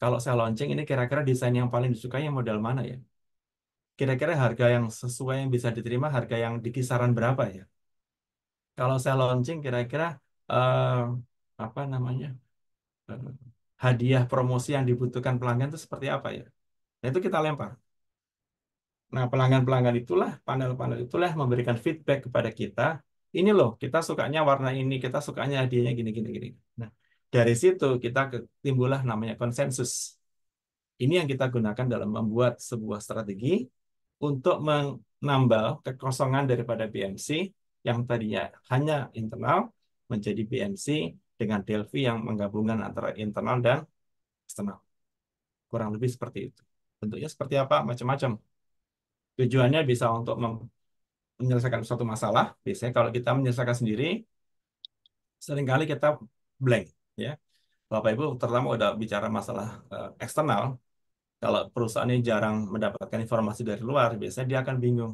Kalau saya launching ini kira-kira desain yang paling disukai yang model mana ya? Kira-kira harga yang sesuai yang bisa diterima harga yang di kisaran berapa ya? Kalau saya launching kira-kira uh, apa namanya? Eh, hadiah promosi yang dibutuhkan pelanggan itu seperti apa ya. Nah, itu kita lempar. Nah, pelanggan-pelanggan itulah, panel-panel itulah memberikan feedback kepada kita. Ini loh, kita sukanya warna ini, kita sukanya hadiahnya gini, gini, gini. Nah, dari situ kita timbullah namanya konsensus. Ini yang kita gunakan dalam membuat sebuah strategi untuk menambal kekosongan daripada BMC yang tadinya hanya internal menjadi BMC dengan Delphi yang menggabungkan antara internal dan eksternal. Kurang lebih seperti itu. Bentuknya seperti apa? Macam-macam. Tujuannya bisa untuk menyelesaikan suatu masalah. Biasanya kalau kita menyelesaikan sendiri, seringkali kita blank. ya Bapak Ibu terutama udah bicara masalah eh, eksternal, kalau perusahaannya jarang mendapatkan informasi dari luar, biasanya dia akan bingung.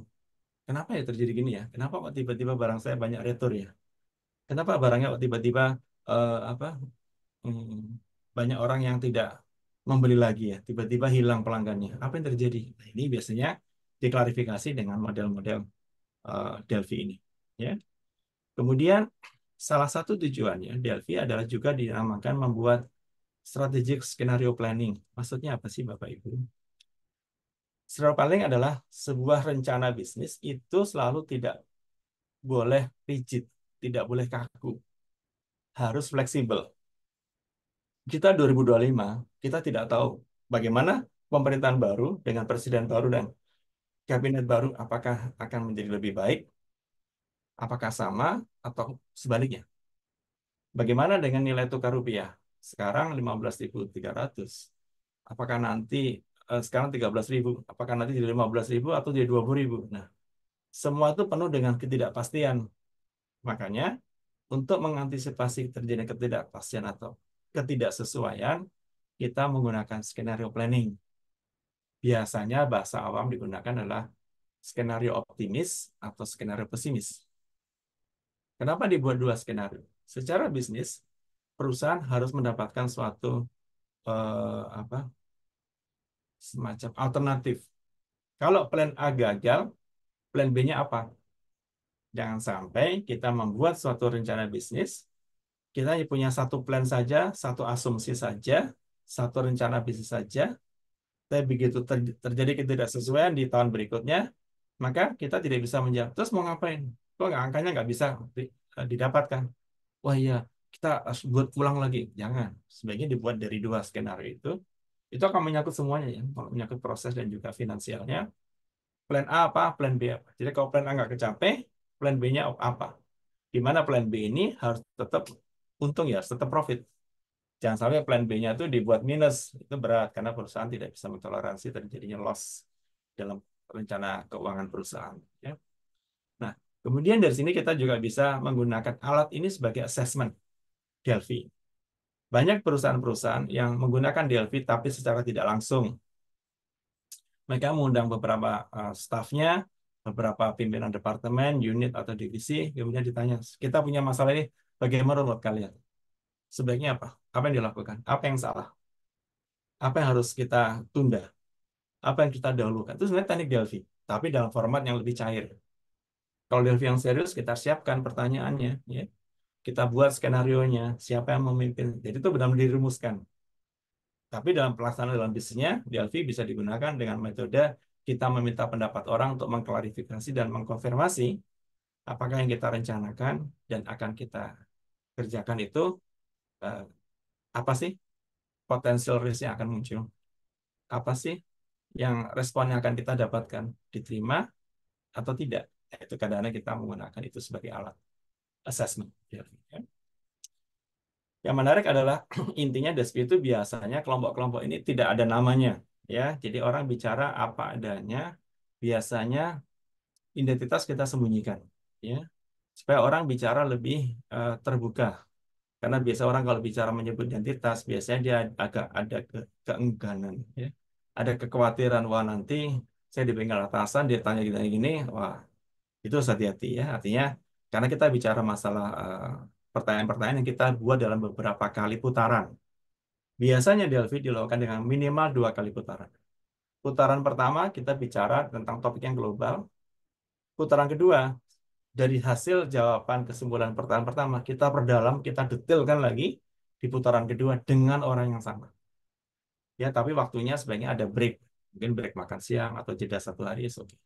Kenapa ya terjadi gini ya? Kenapa kok tiba-tiba barang saya banyak retur ya? Kenapa barangnya kok tiba-tiba uh, apa hmm, banyak orang yang tidak membeli lagi ya tiba-tiba hilang pelanggannya apa yang terjadi nah, ini biasanya diklarifikasi dengan model-model uh, Delphi ini ya kemudian salah satu tujuannya Delphi adalah juga dinamakan membuat strategic skenario planning maksudnya apa sih Bapak Ibu skenario planning adalah sebuah rencana bisnis itu selalu tidak boleh rigid, tidak boleh kaku harus fleksibel. Kita 2025, kita tidak tahu bagaimana pemerintahan baru dengan presiden baru dan kabinet baru apakah akan menjadi lebih baik, apakah sama atau sebaliknya. Bagaimana dengan nilai tukar rupiah? Sekarang 15.300. Apakah nanti eh, sekarang 13.000, apakah nanti jadi 15.000 atau jadi 20.000? Nah, semua itu penuh dengan ketidakpastian. Makanya untuk mengantisipasi terjadinya ketidakpastian atau ketidaksesuaian, kita menggunakan skenario planning. Biasanya bahasa awam digunakan adalah skenario optimis atau skenario pesimis. Kenapa dibuat dua skenario? Secara bisnis, perusahaan harus mendapatkan suatu eh, apa semacam alternatif. Kalau plan A gagal, plan B-nya apa? Jangan sampai kita membuat suatu rencana bisnis, kita punya satu plan saja, satu asumsi saja, satu rencana bisnis saja, tapi begitu ter terjadi ketidaksesuaian di tahun berikutnya, maka kita tidak bisa menjawab. Terus mau ngapain? Kok nggak angkanya nggak bisa eh, didapatkan? Wah iya, kita harus buat pulang lagi. Jangan. Sebaiknya dibuat dari dua skenario itu. Itu akan menyangkut semuanya ya, menyangkut proses dan juga finansialnya. Plan A apa, plan B apa. Jadi kalau plan A nggak kecapai, plan B-nya apa. Gimana plan B ini harus tetap untung ya, tetap profit. Jangan sampai plan B-nya itu dibuat minus. Itu berat karena perusahaan tidak bisa mentoleransi terjadinya loss dalam rencana keuangan perusahaan. Ya. Nah, kemudian dari sini kita juga bisa menggunakan alat ini sebagai assessment Delphi. Banyak perusahaan-perusahaan yang menggunakan Delphi tapi secara tidak langsung. Mereka mengundang beberapa uh, eh, stafnya beberapa pimpinan departemen, unit atau divisi, kemudian ditanya, kita punya masalah ini, bagaimana menurut kalian? Sebaiknya apa? Apa yang dilakukan? Apa yang salah? Apa yang harus kita tunda? Apa yang kita dahulukan? Itu sebenarnya teknik Delphi, tapi dalam format yang lebih cair. Kalau Delphi yang serius, kita siapkan pertanyaannya, ya. kita buat skenario-nya, siapa yang memimpin. Jadi itu benar-benar dirumuskan. Tapi dalam pelaksanaan dalam bisnisnya, Delphi bisa digunakan dengan metode kita meminta pendapat orang untuk mengklarifikasi dan mengkonfirmasi apakah yang kita rencanakan dan akan kita kerjakan itu eh, apa sih potensial risk yang akan muncul apa sih yang respon yang akan kita dapatkan diterima atau tidak nah, itu kadang-kadang kita menggunakan itu sebagai alat assessment yang menarik adalah intinya DSP itu biasanya kelompok-kelompok ini tidak ada namanya ya jadi orang bicara apa adanya biasanya identitas kita sembunyikan ya supaya orang bicara lebih uh, terbuka karena biasa orang kalau bicara menyebut identitas biasanya dia agak ada ke keengganan ya ada kekhawatiran wah nanti saya dipanggil atasan dia tanya gini gini wah itu hati-hati ya artinya karena kita bicara masalah eh, pertanyaan-pertanyaan uh, yang kita buat dalam beberapa kali putaran Biasanya Delphi dilakukan dengan minimal dua kali putaran. Putaran pertama kita bicara tentang topik yang global. Putaran kedua, dari hasil jawaban kesimpulan pertanyaan pertama, kita perdalam, kita detailkan lagi di putaran kedua dengan orang yang sama. Ya, tapi waktunya sebaiknya ada break. Mungkin break makan siang atau jeda satu hari, oke. Okay.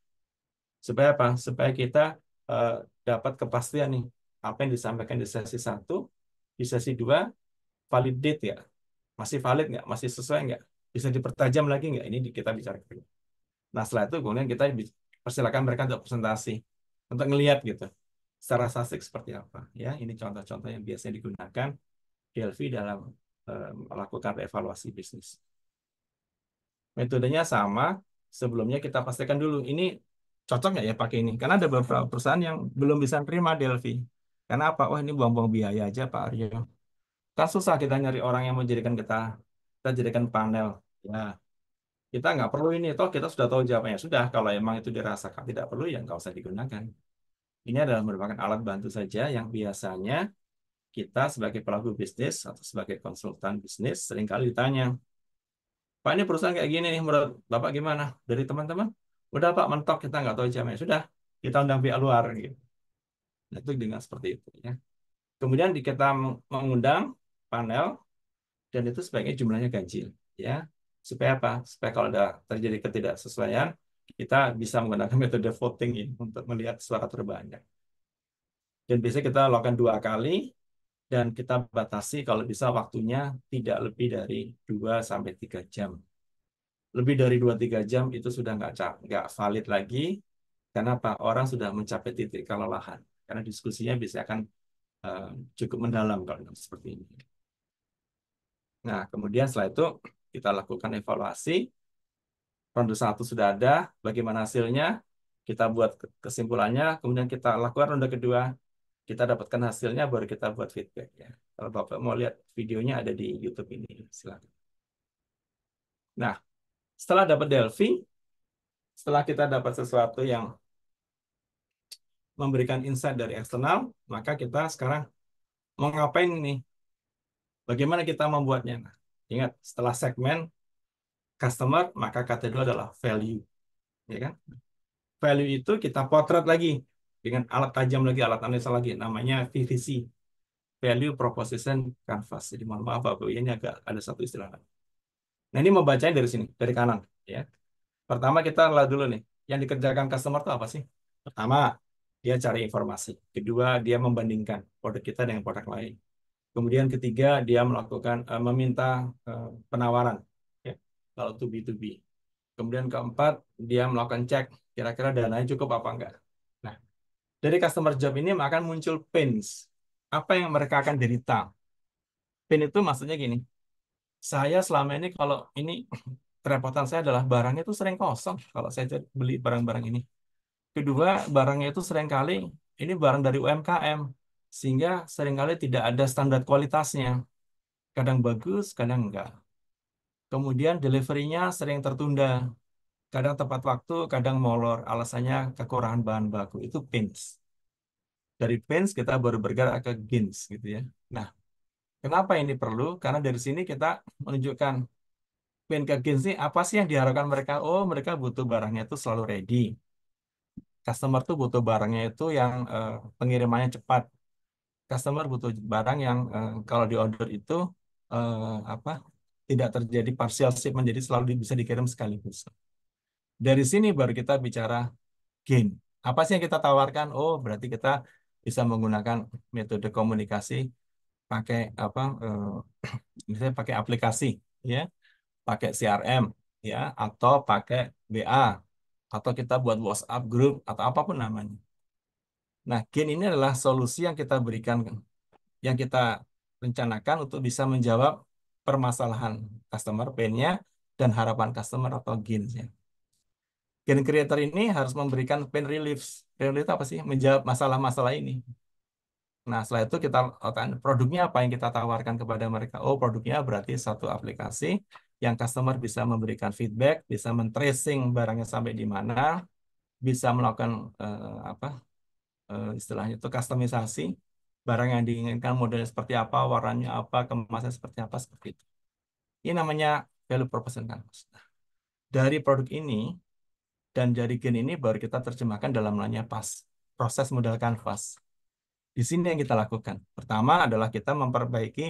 Supaya apa? Supaya kita uh, dapat kepastian nih, apa yang disampaikan di sesi satu, di sesi dua, validate ya, masih valid nggak masih sesuai nggak bisa dipertajam lagi nggak ini kita bicara kedua nah setelah itu kemudian kita persilakan mereka untuk presentasi untuk ngelihat gitu secara sasik seperti apa ya ini contoh-contoh yang biasanya digunakan Delphi dalam um, melakukan evaluasi bisnis metodenya sama sebelumnya kita pastikan dulu ini cocok nggak ya pakai ini karena ada beberapa perusahaan yang belum bisa terima Delphi karena apa? Wah ini buang-buang biaya aja Pak Aryo. Kan susah kita nyari orang yang menjadikan kita, kita jadikan panel. Ya, kita nggak perlu ini, toh kita sudah tahu jawabannya. Sudah, kalau emang itu dirasakan tidak perlu, yang nggak usah digunakan. Ini adalah merupakan alat bantu saja yang biasanya kita sebagai pelaku bisnis atau sebagai konsultan bisnis seringkali ditanya, Pak ini perusahaan kayak gini nih, menurut Bapak gimana? Dari teman-teman? Udah Pak, mentok kita nggak tahu jamnya. Sudah, kita undang pihak luar. Gitu. Nah, itu dengan seperti itu. ya. Kemudian kita mengundang panel dan itu sebaiknya jumlahnya ganjil ya supaya apa supaya kalau ada terjadi ketidaksesuaian kita bisa menggunakan metode voting ini untuk melihat suara terbanyak dan biasanya kita lakukan dua kali dan kita batasi kalau bisa waktunya tidak lebih dari 2 sampai tiga jam. Lebih dari 2-3 jam itu sudah nggak nggak valid lagi. Kenapa? Orang sudah mencapai titik kelelahan. Karena diskusinya bisa akan eh, cukup mendalam kalau seperti ini. Nah, kemudian setelah itu kita lakukan evaluasi. Ronde satu sudah ada, bagaimana hasilnya? Kita buat kesimpulannya, kemudian kita lakukan ronde kedua. Kita dapatkan hasilnya, baru kita buat feedback ya Kalau Bapak mau lihat videonya ada di YouTube ini, silakan. Nah, setelah dapat Delphi, setelah kita dapat sesuatu yang memberikan insight dari eksternal, maka kita sekarang mau ngapain nih? Bagaimana kita membuatnya? Nah, ingat, setelah segmen customer, maka dua adalah value. Ya kan? Value itu kita potret lagi dengan alat tajam lagi, alat analisa lagi, namanya VVC. Value Proposition Canvas. Jadi mohon maaf Bapak ini agak ada satu istilah lagi. Nah ini membacanya dari sini, dari kanan. ya. Pertama kita lihat dulu nih, yang dikerjakan customer itu apa sih? Pertama, dia cari informasi. Kedua, dia membandingkan produk kita dengan produk lain. Kemudian ketiga dia melakukan uh, meminta uh, penawaran ya, kalau to be to be. Kemudian keempat dia melakukan cek kira-kira dananya cukup apa enggak. Nah, dari customer job ini akan muncul pins Apa yang mereka akan derita? Pin itu maksudnya gini. Saya selama ini kalau ini kerepotan saya adalah barangnya itu sering kosong kalau saya beli barang-barang ini. Kedua, barangnya itu sering kali ini barang dari UMKM sehingga seringkali tidak ada standar kualitasnya. Kadang bagus, kadang enggak. Kemudian deliverynya sering tertunda. Kadang tepat waktu, kadang molor. Alasannya kekurangan bahan baku. Itu pins. Dari pins kita baru bergerak ke gins gitu ya. Nah, kenapa ini perlu? Karena dari sini kita menunjukkan pin ke gins ini apa sih yang diharapkan mereka? Oh, mereka butuh barangnya itu selalu ready. Customer tuh butuh barangnya itu yang eh, pengirimannya cepat customer butuh barang yang uh, kalau di order itu uh, apa tidak terjadi partial ship menjadi selalu bisa dikirim sekaligus. Dari sini baru kita bicara gain. Apa sih yang kita tawarkan? Oh, berarti kita bisa menggunakan metode komunikasi pakai apa Uh, misalnya pakai aplikasi ya, pakai CRM ya atau pakai WA atau kita buat WhatsApp group atau apapun namanya. Nah, gen ini adalah solusi yang kita berikan, yang kita rencanakan untuk bisa menjawab permasalahan customer pain-nya dan harapan customer atau gain-nya. Gain creator ini harus memberikan pain relief. Pain relief apa sih? Menjawab masalah-masalah ini. Nah, setelah itu kita letakkan produknya apa yang kita tawarkan kepada mereka. Oh, produknya berarti satu aplikasi yang customer bisa memberikan feedback, bisa men-tracing barangnya sampai di mana, bisa melakukan eh, apa uh, istilahnya itu customisasi barang yang diinginkan modelnya seperti apa, warnanya apa, kemasannya seperti apa, seperti itu. Ini namanya value proposition canvas. Nah, dari produk ini dan dari gen ini baru kita terjemahkan dalam lainnya pas proses modal canvas. Di sini yang kita lakukan. Pertama adalah kita memperbaiki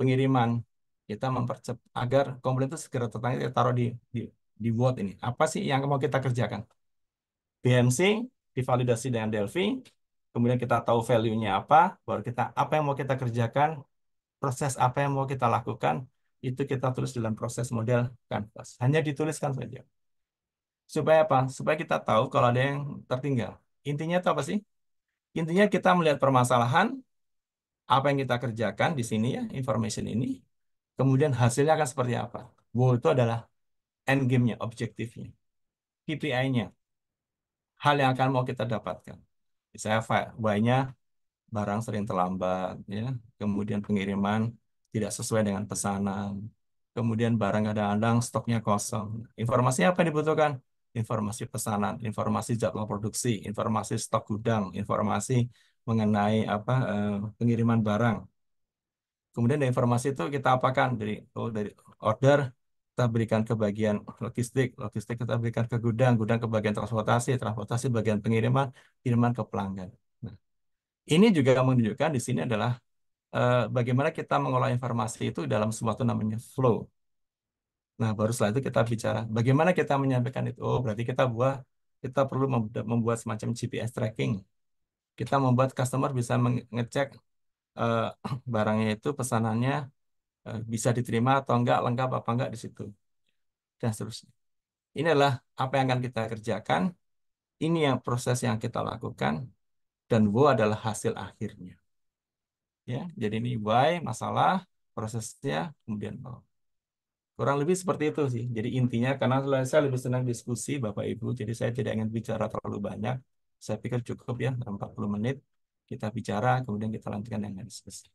pengiriman. Kita mempercepat agar komplain itu segera tertangani kita taruh di, di di Word ini. Apa sih yang mau kita kerjakan? BMC divalidasi dengan Delphi, kemudian kita tahu value-nya apa, baru kita apa yang mau kita kerjakan, proses apa yang mau kita lakukan, itu kita tulis dalam proses model Canvas. Hanya dituliskan saja. Supaya apa? Supaya kita tahu kalau ada yang tertinggal. Intinya itu apa sih? Intinya kita melihat permasalahan, apa yang kita kerjakan di sini ya, information ini, kemudian hasilnya akan seperti apa. Goal itu adalah end game-nya, objektifnya, KPI-nya, hal yang akan mau kita dapatkan. Misalnya banyak barang sering terlambat, ya, kemudian pengiriman tidak sesuai dengan pesanan, kemudian barang ada andang, stoknya kosong. Informasi apa yang dibutuhkan? Informasi pesanan, informasi jadwal produksi, informasi stok gudang, informasi mengenai apa eh, pengiriman barang. Kemudian dari informasi itu kita apakan dari oh, dari order kita berikan ke bagian logistik, logistik kita berikan ke gudang, gudang ke bagian transportasi, transportasi bagian pengiriman, pengiriman ke pelanggan. Nah, ini juga menunjukkan di sini adalah eh, bagaimana kita mengolah informasi itu dalam sesuatu namanya flow. Nah, baru setelah itu kita bicara bagaimana kita menyampaikan itu. Oh, berarti kita buat kita perlu membuat semacam GPS tracking. Kita membuat customer bisa mengecek eh, barangnya itu pesanannya Eh, bisa diterima atau enggak, lengkap apa enggak di situ, dan seterusnya. Inilah apa yang akan kita kerjakan, ini yang proses yang kita lakukan, dan wo adalah hasil akhirnya. Ya, jadi ini why masalah prosesnya kemudian mau. Kurang lebih seperti itu sih. Jadi intinya karena saya lebih senang diskusi Bapak Ibu, jadi saya tidak ingin bicara terlalu banyak. Saya pikir cukup ya 40 menit kita bicara kemudian kita lanjutkan dengan diskusi.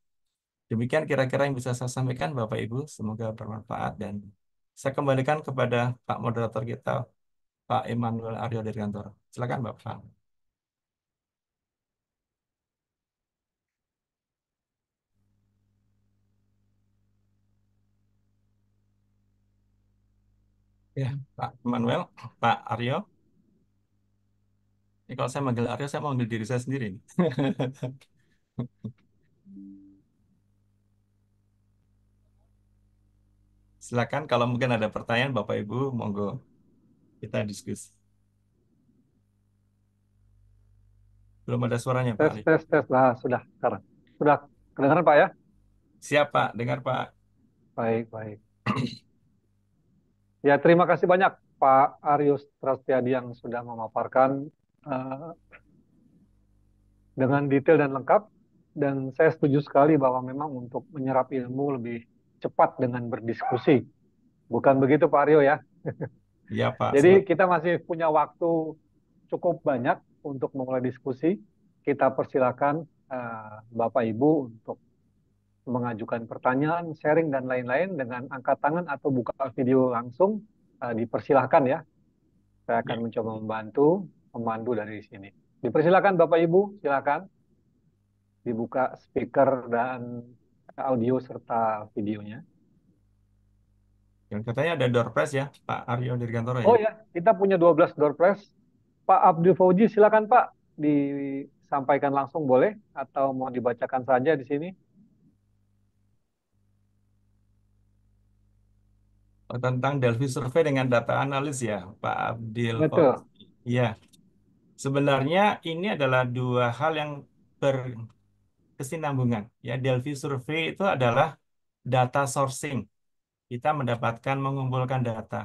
Demikian kira-kira yang bisa saya sampaikan Bapak Ibu, semoga bermanfaat dan saya kembalikan kepada Pak moderator kita, Pak Emmanuel Aryo dari kantor. Silakan Bapak. Ya, Pak Manuel, Pak Aryo. Ini kalau saya manggil Aryo, saya mau manggil diri saya sendiri. Silakan kalau mungkin ada pertanyaan Bapak Ibu, monggo kita diskusi. Belum ada suaranya Pak. Tes, tes, tes. Nah, sudah sekarang. Sudah kedengaran Pak ya? Siap Pak, dengar Pak. Baik, baik. ya, terima kasih banyak Pak Arius Trastiadi yang sudah memaparkan uh, dengan detail dan lengkap. Dan saya setuju sekali bahwa memang untuk menyerap ilmu lebih cepat dengan berdiskusi. Bukan begitu Pak Aryo ya? Iya Pak. Jadi kita masih punya waktu cukup banyak untuk memulai diskusi. Kita persilakan uh, Bapak Ibu untuk mengajukan pertanyaan, sharing dan lain-lain dengan angkat tangan atau buka video langsung uh, dipersilahkan ya. Saya akan ya. mencoba membantu, memandu dari sini. Dipersilakan Bapak Ibu, silakan dibuka speaker dan audio serta videonya. Yang katanya ada door press ya, Pak Aryo kantor ya? Oh ya, kita punya 12 door press. Pak Abdul Fauji, silakan Pak disampaikan langsung boleh atau mau dibacakan saja di sini? Oh, tentang Delphi Survey dengan data analis ya, Pak Abdul Betul. Fauji. Ya, sebenarnya ini adalah dua hal yang ber, kesinambungan. Ya, Delphi survey itu adalah data sourcing. Kita mendapatkan mengumpulkan data.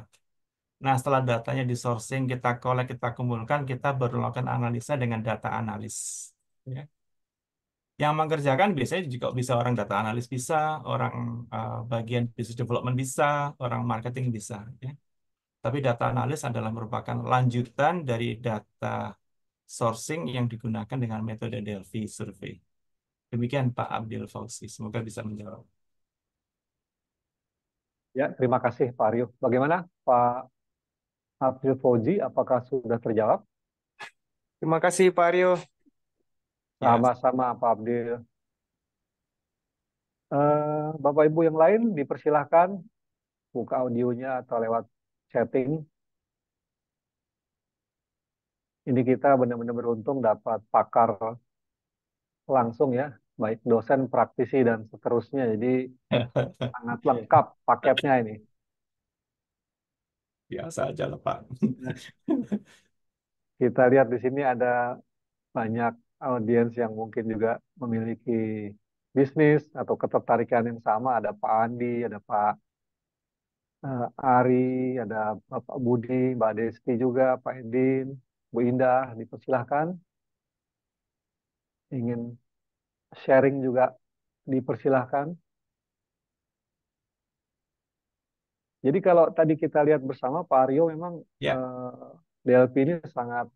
Nah, setelah datanya di sourcing, kita collect, kita kumpulkan, kita berlakukan analisa dengan data analis. Ya. Yang mengerjakan biasanya juga bisa orang data analis bisa, orang uh, bagian business development bisa, orang marketing bisa. Ya. Tapi data analis adalah merupakan lanjutan dari data sourcing yang digunakan dengan metode Delphi survey. Demikian Pak Abdul Fauzi, semoga bisa menjawab. Ya, terima kasih Pak Aryo. Bagaimana Pak Abdul Fauzi, apakah sudah terjawab? Terima kasih Pak Aryo. Ya. Sama-sama Pak Abdul. Eh, Bapak Ibu yang lain dipersilahkan buka audionya atau lewat chatting. Ini kita benar-benar beruntung dapat pakar langsung ya baik dosen, praktisi dan seterusnya. Jadi sangat lengkap paketnya ini. Biasa aja lah Pak. Kita lihat di sini ada banyak audiens yang mungkin juga memiliki bisnis atau ketertarikan yang sama. Ada Pak Andi, ada Pak eh, Ari, ada Bapak Budi, Mbak Desti juga, Pak Edin, Bu Indah, dipersilahkan. Ingin sharing juga dipersilahkan. Jadi kalau tadi kita lihat bersama Pak Aryo memang yeah. Ya. uh, DLP ini sangat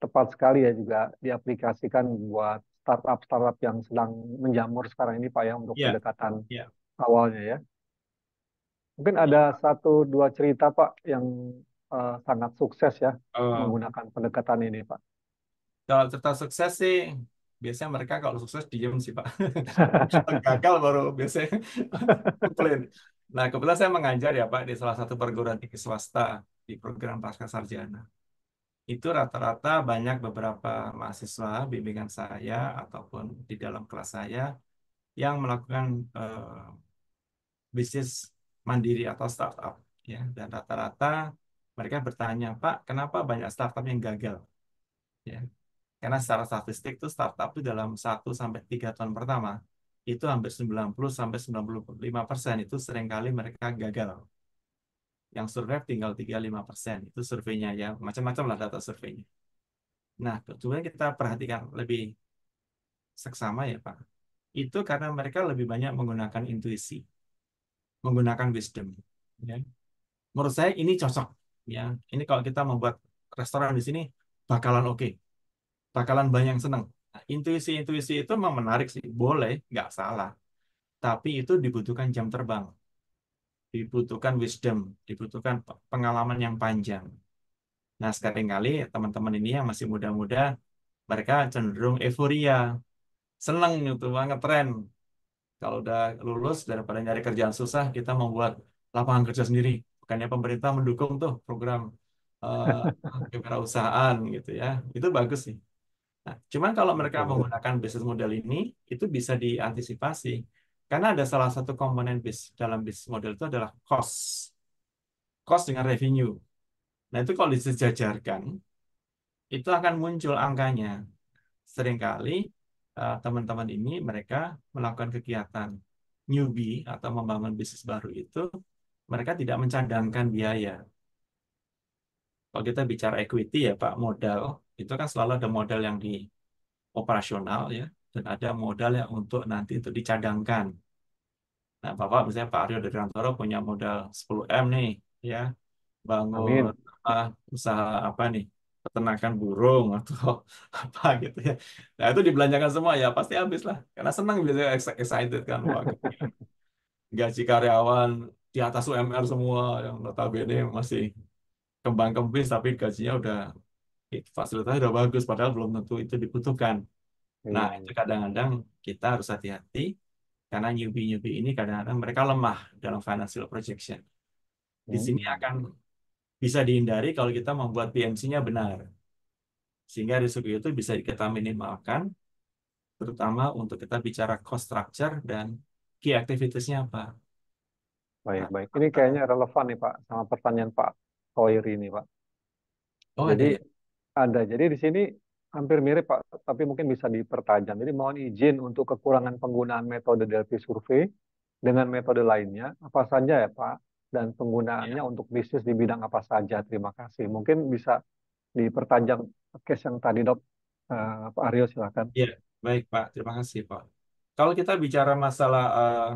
tepat sekali ya juga diaplikasikan buat startup-startup yang sedang menjamur sekarang ini Pak ya untuk yeah. pendekatan yeah. awalnya ya. Mungkin ada satu dua cerita Pak yang uh, sangat sukses ya uh. menggunakan pendekatan ini Pak. Kalau cerita sukses sih biasanya mereka kalau sukses diem sih pak gagal baru biasanya komplain nah kebetulan saya mengajar ya pak di salah satu perguruan tinggi swasta di program pasca sarjana itu rata-rata banyak beberapa mahasiswa bimbingan saya ataupun di dalam kelas saya yang melakukan uh, bisnis mandiri atau startup ya dan rata-rata mereka bertanya Pak kenapa banyak startup yang gagal ya karena secara statistik tuh startup itu dalam 1 sampai 3 tahun pertama itu hampir 90 sampai 95 persen itu seringkali mereka gagal. Yang survive tinggal 35 persen itu surveinya ya macam-macam lah data surveinya. Nah, kemudian kita perhatikan lebih seksama ya Pak. Itu karena mereka lebih banyak menggunakan intuisi, menggunakan wisdom. Ya. Menurut saya ini cocok ya. Ini kalau kita membuat restoran di sini bakalan oke. Okay bakalan banyak yang senang. Nah, intuisi-intuisi itu memang menarik sih, boleh, nggak salah. Tapi itu dibutuhkan jam terbang, dibutuhkan wisdom, dibutuhkan pengalaman yang panjang. Nah, sekarang kali teman-teman ini yang masih muda-muda, mereka cenderung euforia, seneng itu banget tren. Kalau udah lulus, daripada nyari kerjaan susah, kita membuat lapangan kerja sendiri. Bukannya pemerintah mendukung tuh program uh, kewirausahaan gitu ya. Itu bagus sih. Nah, cuman kalau mereka menggunakan bisnis model ini, itu bisa diantisipasi. Karena ada salah satu komponen bis dalam bisnis model itu adalah cost. Cost dengan revenue. Nah, itu kalau disejajarkan, itu akan muncul angkanya. Seringkali eh, teman-teman uh, ini mereka melakukan kegiatan newbie atau membangun bisnis baru itu, mereka tidak mencadangkan biaya. Kalau kita bicara equity ya Pak, modal itu kan selalu ada modal yang di operasional ya dan ada modal yang untuk nanti untuk dicadangkan. Nah, Bapak misalnya Pak Aryo dari Rantoro punya modal 10M nih ya bangun Amin. usaha apa nih peternakan burung atau apa gitu ya. Nah, itu dibelanjakan semua ya pasti habis lah karena senang biasanya excited kan wah gitu. gaji karyawan di atas UMR semua yang notabene masih kembang kempis tapi gajinya udah fasilitasnya udah bagus padahal belum tentu itu dibutuhkan hmm. nah itu kadang-kadang kita harus hati-hati karena newbie-newbie ini kadang-kadang mereka lemah dalam financial projection di hmm. sini akan bisa dihindari kalau kita membuat PMC-nya benar sehingga risiko itu bisa kita minimalkan terutama untuk kita bicara cost structure dan key activities-nya apa baik nah, baik ini kayaknya relevan nih pak sama pertanyaan pak Koir ini pak oh, jadi ada ya? Ada. Jadi di sini hampir mirip Pak, tapi mungkin bisa dipertajam. Jadi mohon izin untuk kekurangan penggunaan metode Delphi survei dengan metode lainnya apa saja ya Pak dan penggunaannya Ya. untuk bisnis di bidang apa saja. Terima kasih. Mungkin bisa dipertajam case yang tadi Dok. Uh, Pak Aryo silakan. Iya, baik Pak. Terima kasih Pak. Kalau kita bicara masalah uh,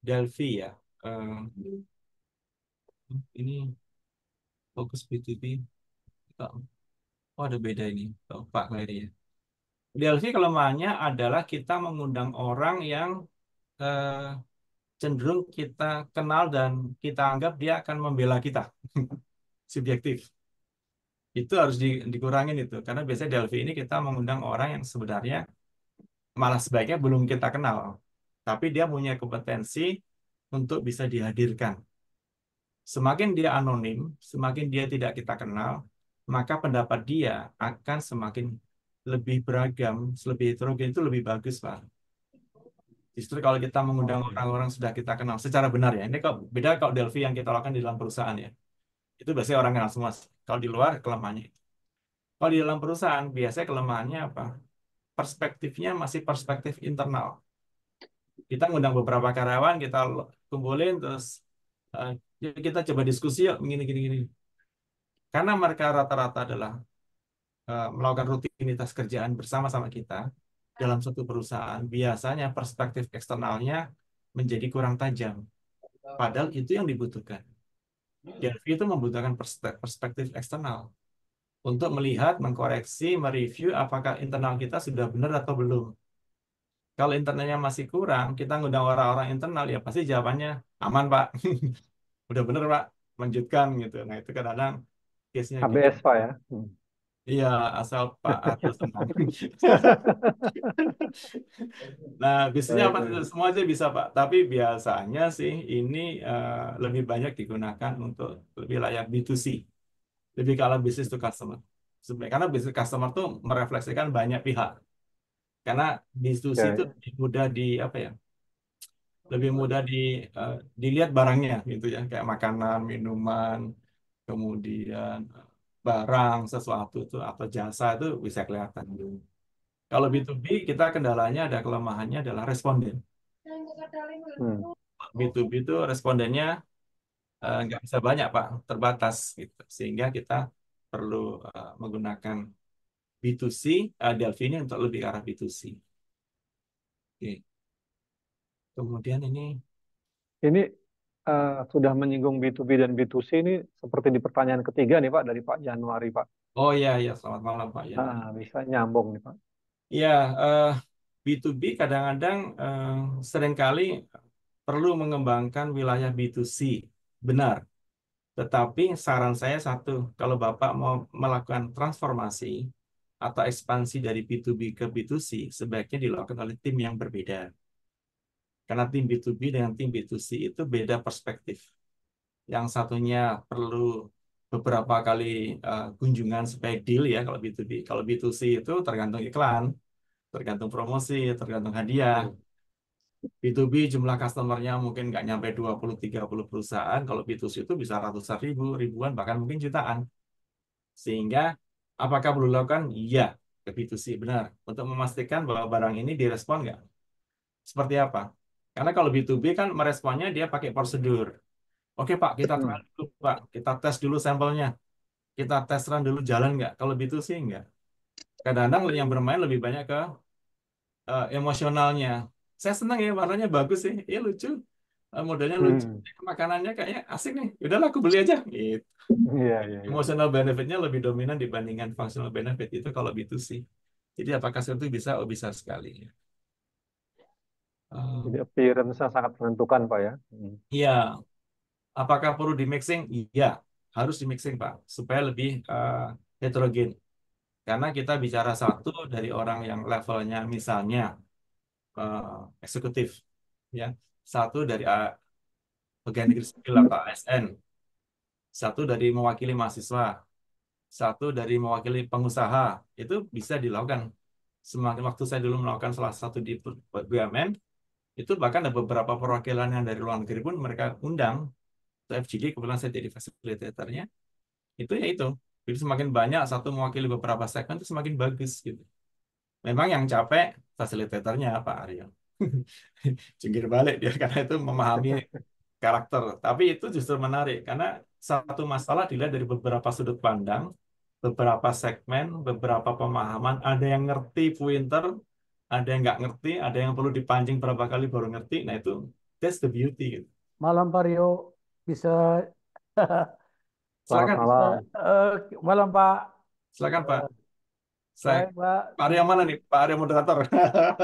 Delphi ya, uh, ini fokus B2B. Kita- Oh, ada beda ini. Pak kali Delphi DLC kelemahannya adalah kita mengundang orang yang eh, cenderung kita kenal dan kita anggap dia akan membela kita. Subjektif. Itu harus di, dikurangin itu. Karena biasanya Delphi ini kita mengundang orang yang sebenarnya malah sebaiknya belum kita kenal. Tapi dia punya kompetensi untuk bisa dihadirkan. Semakin dia anonim, semakin dia tidak kita kenal, maka pendapat dia akan semakin lebih beragam, lebih heterogen itu lebih bagus, Pak. Justru kalau kita mengundang orang-orang sudah kita kenal secara benar ya. Ini kok beda kalau Delphi yang kita lakukan di dalam perusahaan ya. Itu biasanya orang kenal semua. Kalau di luar kelemahannya Kalau di dalam perusahaan biasanya kelemahannya apa? Perspektifnya masih perspektif internal. Kita mengundang beberapa karyawan, kita kumpulin terus eh, kita coba diskusi yuk gini gini gini karena mereka rata-rata adalah uh, melakukan rutinitas kerjaan bersama-sama kita dalam suatu perusahaan, biasanya perspektif eksternalnya menjadi kurang tajam. Padahal itu yang dibutuhkan. DLP itu membutuhkan perspektif eksternal untuk melihat, mengkoreksi, mereview apakah internal kita sudah benar atau belum. Kalau internalnya masih kurang, kita ngundang orang-orang internal, ya pasti jawabannya aman, Pak. udah benar, Pak. Lanjutkan, gitu. Nah, itu kadang-kadang case-nya gitu. HBS Pak ya. Hmm. Iya, asal Pak atau senang. nah, bisnisnya apa semua aja bisa Pak, tapi biasanya sih ini uh, lebih banyak digunakan untuk lebih layak B2C. Lebih kalau bisnis to customer. Sebenarnya karena bisnis customer tuh merefleksikan banyak pihak. Karena B2C okay. itu lebih mudah di apa ya? Lebih mudah di uh, dilihat barangnya gitu ya, kayak makanan, minuman, kemudian eh, barang sesuatu itu atau jasa itu bisa kelihatan dulu. Gitu. Kalau B2B kita kendalanya ada kelemahannya adalah responden. Hmm. B2B itu respondennya nggak eh, nggak bisa banyak Pak, terbatas gitu. Sehingga kita perlu uh, menggunakan B2C uh, Delphi ini untuk lebih ke arah B2C. Oke. Kemudian ini ini uh, sudah menyinggung B2B dan B2C ini seperti di pertanyaan ketiga nih Pak dari Pak Januari Pak. Oh iya iya selamat malam Pak Ya. Nah, bisa nyambung nih Pak. Iya uh, eh, B2B kadang-kadang uh, seringkali perlu mengembangkan wilayah B2C benar. Tetapi saran saya satu, kalau Bapak mau melakukan transformasi atau ekspansi dari B2B ke B2C, sebaiknya dilakukan oleh tim yang berbeda. Karena tim B2B dengan tim B2C itu beda perspektif. Yang satunya perlu beberapa kali uh, kunjungan supaya deal ya kalau B2B. Kalau B2C itu tergantung iklan, tergantung promosi, tergantung hadiah. B2B jumlah customernya mungkin nggak nyampe 20-30 perusahaan, kalau B2C itu bisa ratusan ribu, ribuan, bahkan mungkin jutaan. Sehingga apakah perlu dilakukan? Iya, ke B2C benar. Untuk memastikan bahwa barang ini direspon nggak? Seperti apa? Karena kalau B2B kan meresponnya dia pakai prosedur. Oke Pak, kita trial dulu Pak, kita tes dulu sampelnya. Kita tes run dulu jalan nggak? Kalau B2C nggak. Kadang-kadang yang bermain lebih banyak ke uh, emosionalnya. Saya senang ya, warnanya bagus sih. Iya lucu. Uh, modelnya lucu. Hmm. Makanannya kayaknya asik nih. Udahlah aku beli aja. Gitu. Yeah, yeah, yeah. Emotional benefitnya lebih dominan dibandingkan functional benefit itu kalau B2C. Jadi apakah itu bisa? Oh bisa sekali. ya. Jadi appearance sangat menentukan, Pak ya. Hmm. Iya. Apakah perlu di mixing? Iya, harus di mixing, Pak, supaya lebih uh, heterogen. Karena kita bicara satu dari orang yang levelnya misalnya uh, eksekutif, ya, satu dari uh, pegawai negeri sipil atau ASN, satu dari mewakili mahasiswa, satu dari mewakili pengusaha, itu bisa dilakukan semakin waktu saya dulu melakukan salah satu di BUMN, itu bahkan ada beberapa perwakilan yang dari luar negeri pun mereka undang ke FGD kebetulan saya jadi fasilitatornya itu ya itu jadi semakin banyak satu mewakili beberapa segmen itu semakin bagus gitu memang yang capek fasilitatornya Pak Aryo jengkir balik dia karena itu memahami karakter tapi itu justru menarik karena satu masalah dilihat dari beberapa sudut pandang beberapa segmen beberapa pemahaman ada yang ngerti pointer ada yang nggak ngerti, ada yang perlu dipancing berapa kali baru ngerti. Nah itu that's the beauty. Gitu. Malam Pak Rio bisa. Silakan. Malam. Uh, malam Pak. Silakan Pak. Eh, saya, Pak. Pak Rio mana nih? Pak Rio moderator.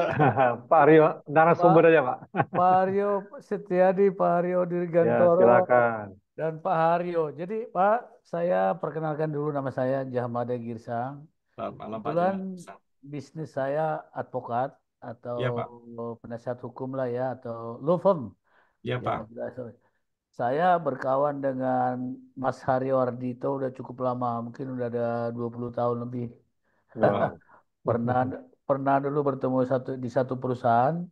Pak Rio narasumber aja Pak. Pak Rio Setiadi, Pak Rio Dirgantoro. Ya, silakan. Dan Pak Hario. Jadi Pak, saya perkenalkan dulu nama saya Jahmada Girsang. Selamat malam Pak Kebetulan bisnis saya advokat atau ya, penasihat hukum lah ya atau law firm. Ya, Pak. saya berkawan dengan Mas Haryo Wardito udah cukup lama, mungkin udah ada 20 tahun lebih. Wow. pernah pernah dulu bertemu satu di satu perusahaan,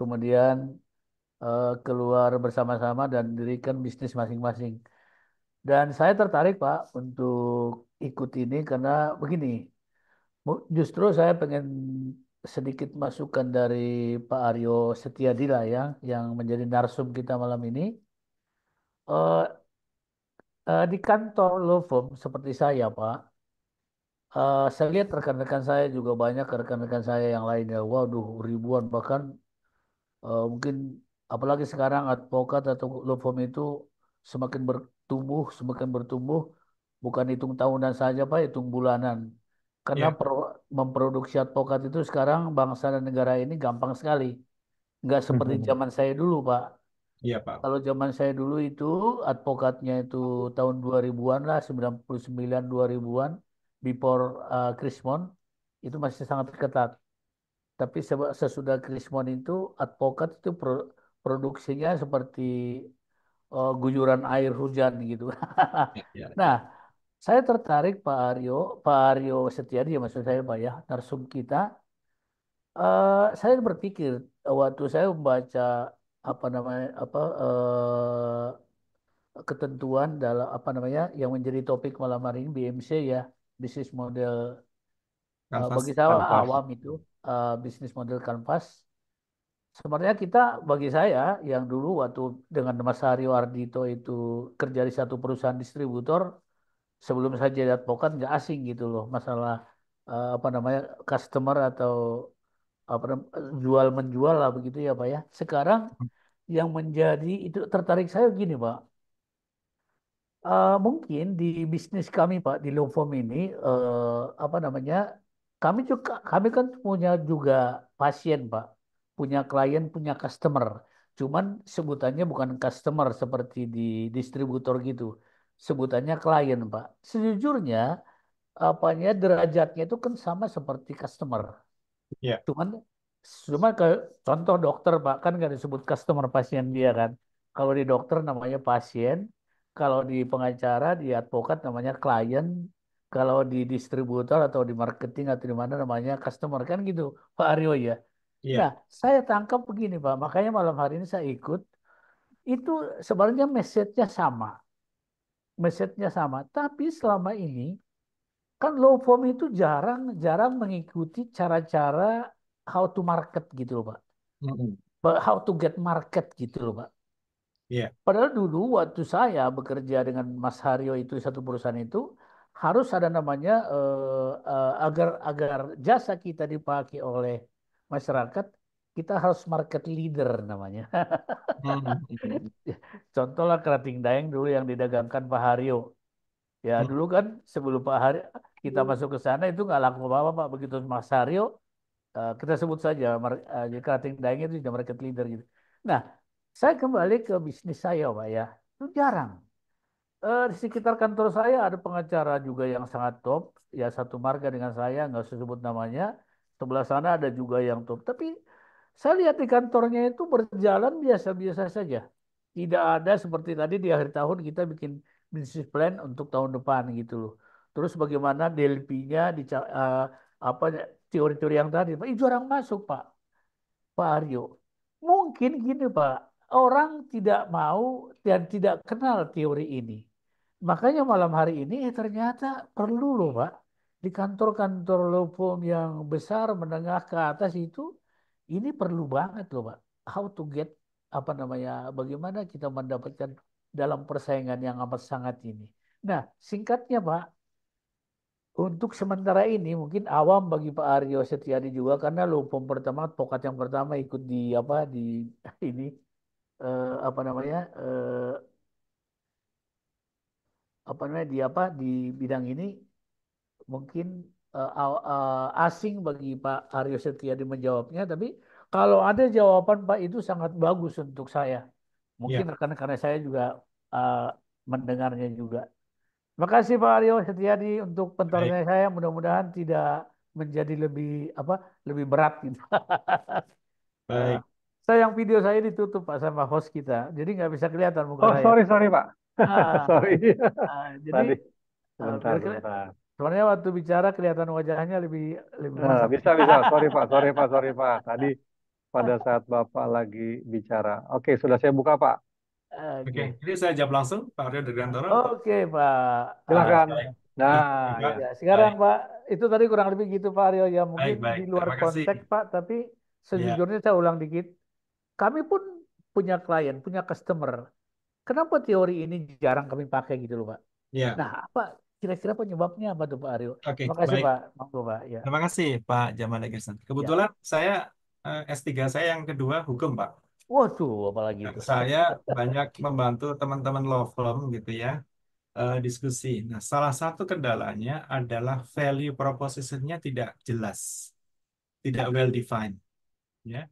kemudian uh, keluar bersama-sama dan dirikan bisnis masing-masing. Dan saya tertarik Pak untuk ikut ini karena begini, Justru saya pengen sedikit masukan dari Pak Aryo Setiadila ya, yang menjadi narsum kita malam ini. Uh, uh, di kantor law firm seperti saya, Pak, uh, saya lihat rekan-rekan saya juga banyak rekan-rekan saya yang lainnya. Waduh, ribuan bahkan uh, mungkin apalagi sekarang advokat atau law firm itu semakin bertumbuh, semakin bertumbuh, bukan hitung tahunan saja, Pak, hitung bulanan karena yeah. pro, memproduksi advokat itu sekarang bangsa dan negara ini gampang sekali. Nggak seperti hmm. zaman saya dulu, Pak. Iya, yeah, Pak. Kalau zaman saya dulu itu advokatnya itu tahun 2000-an lah, 99 2000-an before uh, eh, Krismon itu masih sangat ketat. Tapi sesudah Krismon itu advokat itu pro, produksinya seperti uh, guyuran air hujan gitu. Iya, iya. nah, saya tertarik Pak Aryo, Pak Aryo Setiadi, maksud saya Pak ya, narsum kita. Uh, saya berpikir waktu saya membaca apa namanya apa uh, ketentuan dalam apa namanya yang menjadi topik malam hari ini BMC ya, bisnis model uh, bagi saya kanvas. awam itu uh, bisnis model kanvas. Sebenarnya kita bagi saya yang dulu waktu dengan Mas Aryo Ardito itu kerja di satu perusahaan distributor sebelum saya jadi advokat nggak asing gitu loh masalah uh, apa namanya customer atau apa jual menjual lah begitu ya pak ya. Sekarang hmm. yang menjadi itu tertarik saya gini pak. Uh, mungkin di bisnis kami Pak di firm ini uh, apa namanya kami juga kami kan punya juga pasien Pak punya klien punya customer cuman sebutannya bukan customer seperti di distributor gitu sebutannya klien, Pak. Sejujurnya apanya derajatnya itu kan sama seperti customer. Yeah. Cuman cuma ke contoh dokter, Pak, kan nggak disebut customer pasien dia kan. Kalau di dokter namanya pasien, kalau di pengacara, di advokat namanya klien, kalau di distributor atau di marketing atau di mana namanya customer kan gitu, Pak Aryo ya. Yeah. Nah, saya tangkap begini Pak, makanya malam hari ini saya ikut. Itu sebenarnya message-nya sama Mesetnya sama. Tapi selama ini kan low form itu jarang jarang mengikuti cara-cara how to market gitu loh, Pak. Mm-hmm. How to get market gitu loh, Pak. Yeah. Padahal dulu waktu saya bekerja dengan Mas Haryo itu satu perusahaan itu harus ada namanya uh, uh, agar agar jasa kita dipakai oleh masyarakat kita harus market leader namanya. Hmm. Contohlah kerating dayang dulu yang didagangkan Pak Haryo. Ya hmm. dulu kan sebelum Pak Haryo kita hmm. masuk ke sana itu nggak laku apa-apa Pak. Begitu Mas Haryo eh, kita sebut saja uh, kerating dayang itu juga market leader gitu. Nah saya kembali ke bisnis saya Pak ya. Itu jarang. Uh, di sekitar kantor saya ada pengacara juga yang sangat top. Ya satu marga dengan saya nggak usah sebut namanya. Sebelah sana ada juga yang top. Tapi saya lihat di kantornya itu berjalan biasa-biasa saja. Tidak ada seperti tadi di akhir tahun kita bikin business plan untuk tahun depan gitu loh. Terus bagaimana DLP-nya di uh, eh, apa teori-teori yang tadi, Pak, itu orang masuk, Pak. Pak Aryo. Mungkin gini, Pak. Orang tidak mau dan tidak kenal teori ini. Makanya malam hari ini eh, ternyata perlu loh, Pak. Di kantor-kantor lopom yang besar menengah ke atas itu ini perlu banget loh pak how to get apa namanya bagaimana kita mendapatkan dalam persaingan yang amat sangat ini nah singkatnya pak untuk sementara ini mungkin awam bagi Pak Aryo Setiadi juga karena lumpum pertama pokat yang pertama ikut di apa di ini eh, apa namanya eh, apa namanya di apa di bidang ini mungkin uh, uh, asing bagi Pak Aryo Setiadi menjawabnya, tapi kalau ada jawaban Pak itu sangat bagus untuk saya. Mungkin ya. rekan-rekan saya juga uh, mendengarnya juga. Terima kasih Pak Aryo Setiadi untuk pentolnya saya. Mudah-mudahan tidak menjadi lebih apa lebih berat gitu. Baik. Nah, saya yang video saya ditutup Pak sama host kita, jadi nggak bisa kelihatan muka oh, saya. sorry sorry Pak. Ah, sorry. Ah, jadi ah, bentar, bentar. Sebenarnya waktu bicara kelihatan wajahnya lebih lebih. Nah, bisa bisa. Sorry Pak, sorry Pak, sorry Pak. Tadi pada saat Bapak lagi bicara. Oke, sudah saya buka Pak. Oke, okay. jadi saya jawab langsung Pak Aryo Dirgantara. Oke okay, Pak. Silakan. Nah, ya. ya. sekarang baik. Pak, itu tadi kurang lebih gitu Pak Aryo ya mungkin baik, baik. di luar konteks Pak, tapi ya. sejujurnya ya. saya ulang dikit. Kami pun punya klien, punya customer. Kenapa teori ini jarang kami pakai gitu loh Pak? Ya. Nah, apa kira-kira penyebabnya apa tuh Pak Aryo? Oke, Terima kasih baik. Pak. Mampu, Pak. Ya. Terima kasih Pak Jamal Egerson. Ya. Kebetulan ya. saya eh, S3 saya yang kedua hukum Pak. Waduh, apalagi nah, itu. Saya banyak membantu teman-teman law firm gitu ya eh, diskusi. Nah, salah satu kendalanya adalah value propositionnya tidak jelas, tidak well defined, ya.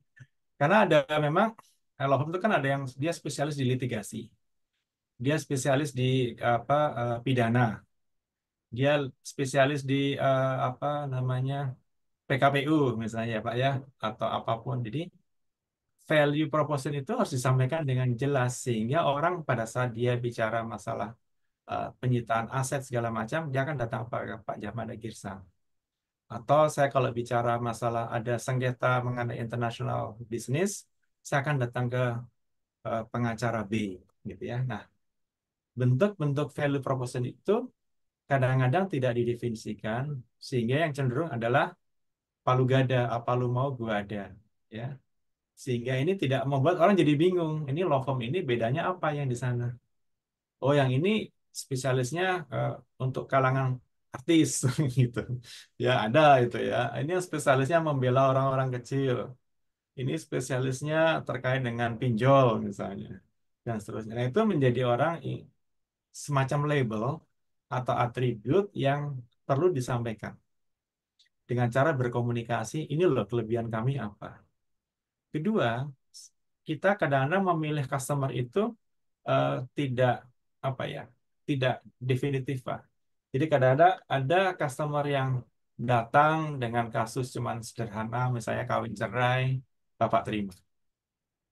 Karena ada memang eh, law firm itu kan ada yang dia spesialis di litigasi, dia spesialis di apa uh, pidana, dia spesialis di uh, apa namanya PKPU misalnya ya Pak ya atau apapun. Jadi value proposition itu harus disampaikan dengan jelas sehingga orang pada saat dia bicara masalah uh, penyitaan aset segala macam dia akan datang Pak Pak Jamada Girsa. Atau saya kalau bicara masalah ada sengketa mengenai international business saya akan datang ke uh, pengacara B gitu ya. Nah, bentuk-bentuk value proposition itu kadang-kadang tidak didefinisikan sehingga yang cenderung adalah palu gada apa ah, lu mau gua ada ya sehingga ini tidak membuat orang jadi bingung ini lokom ini bedanya apa yang di sana oh yang ini spesialisnya uh, untuk kalangan artis gitu ya ada itu ya ini yang spesialisnya membela orang-orang kecil ini spesialisnya terkait dengan pinjol misalnya dan seterusnya nah itu menjadi orang semacam label atau atribut yang perlu disampaikan. Dengan cara berkomunikasi, ini loh kelebihan kami apa. Kedua, kita kadang-kadang memilih customer itu uh, tidak apa ya, tidak definitif pak. Jadi kadang-kadang ada customer yang datang dengan kasus cuman sederhana, misalnya kawin cerai, bapak terima,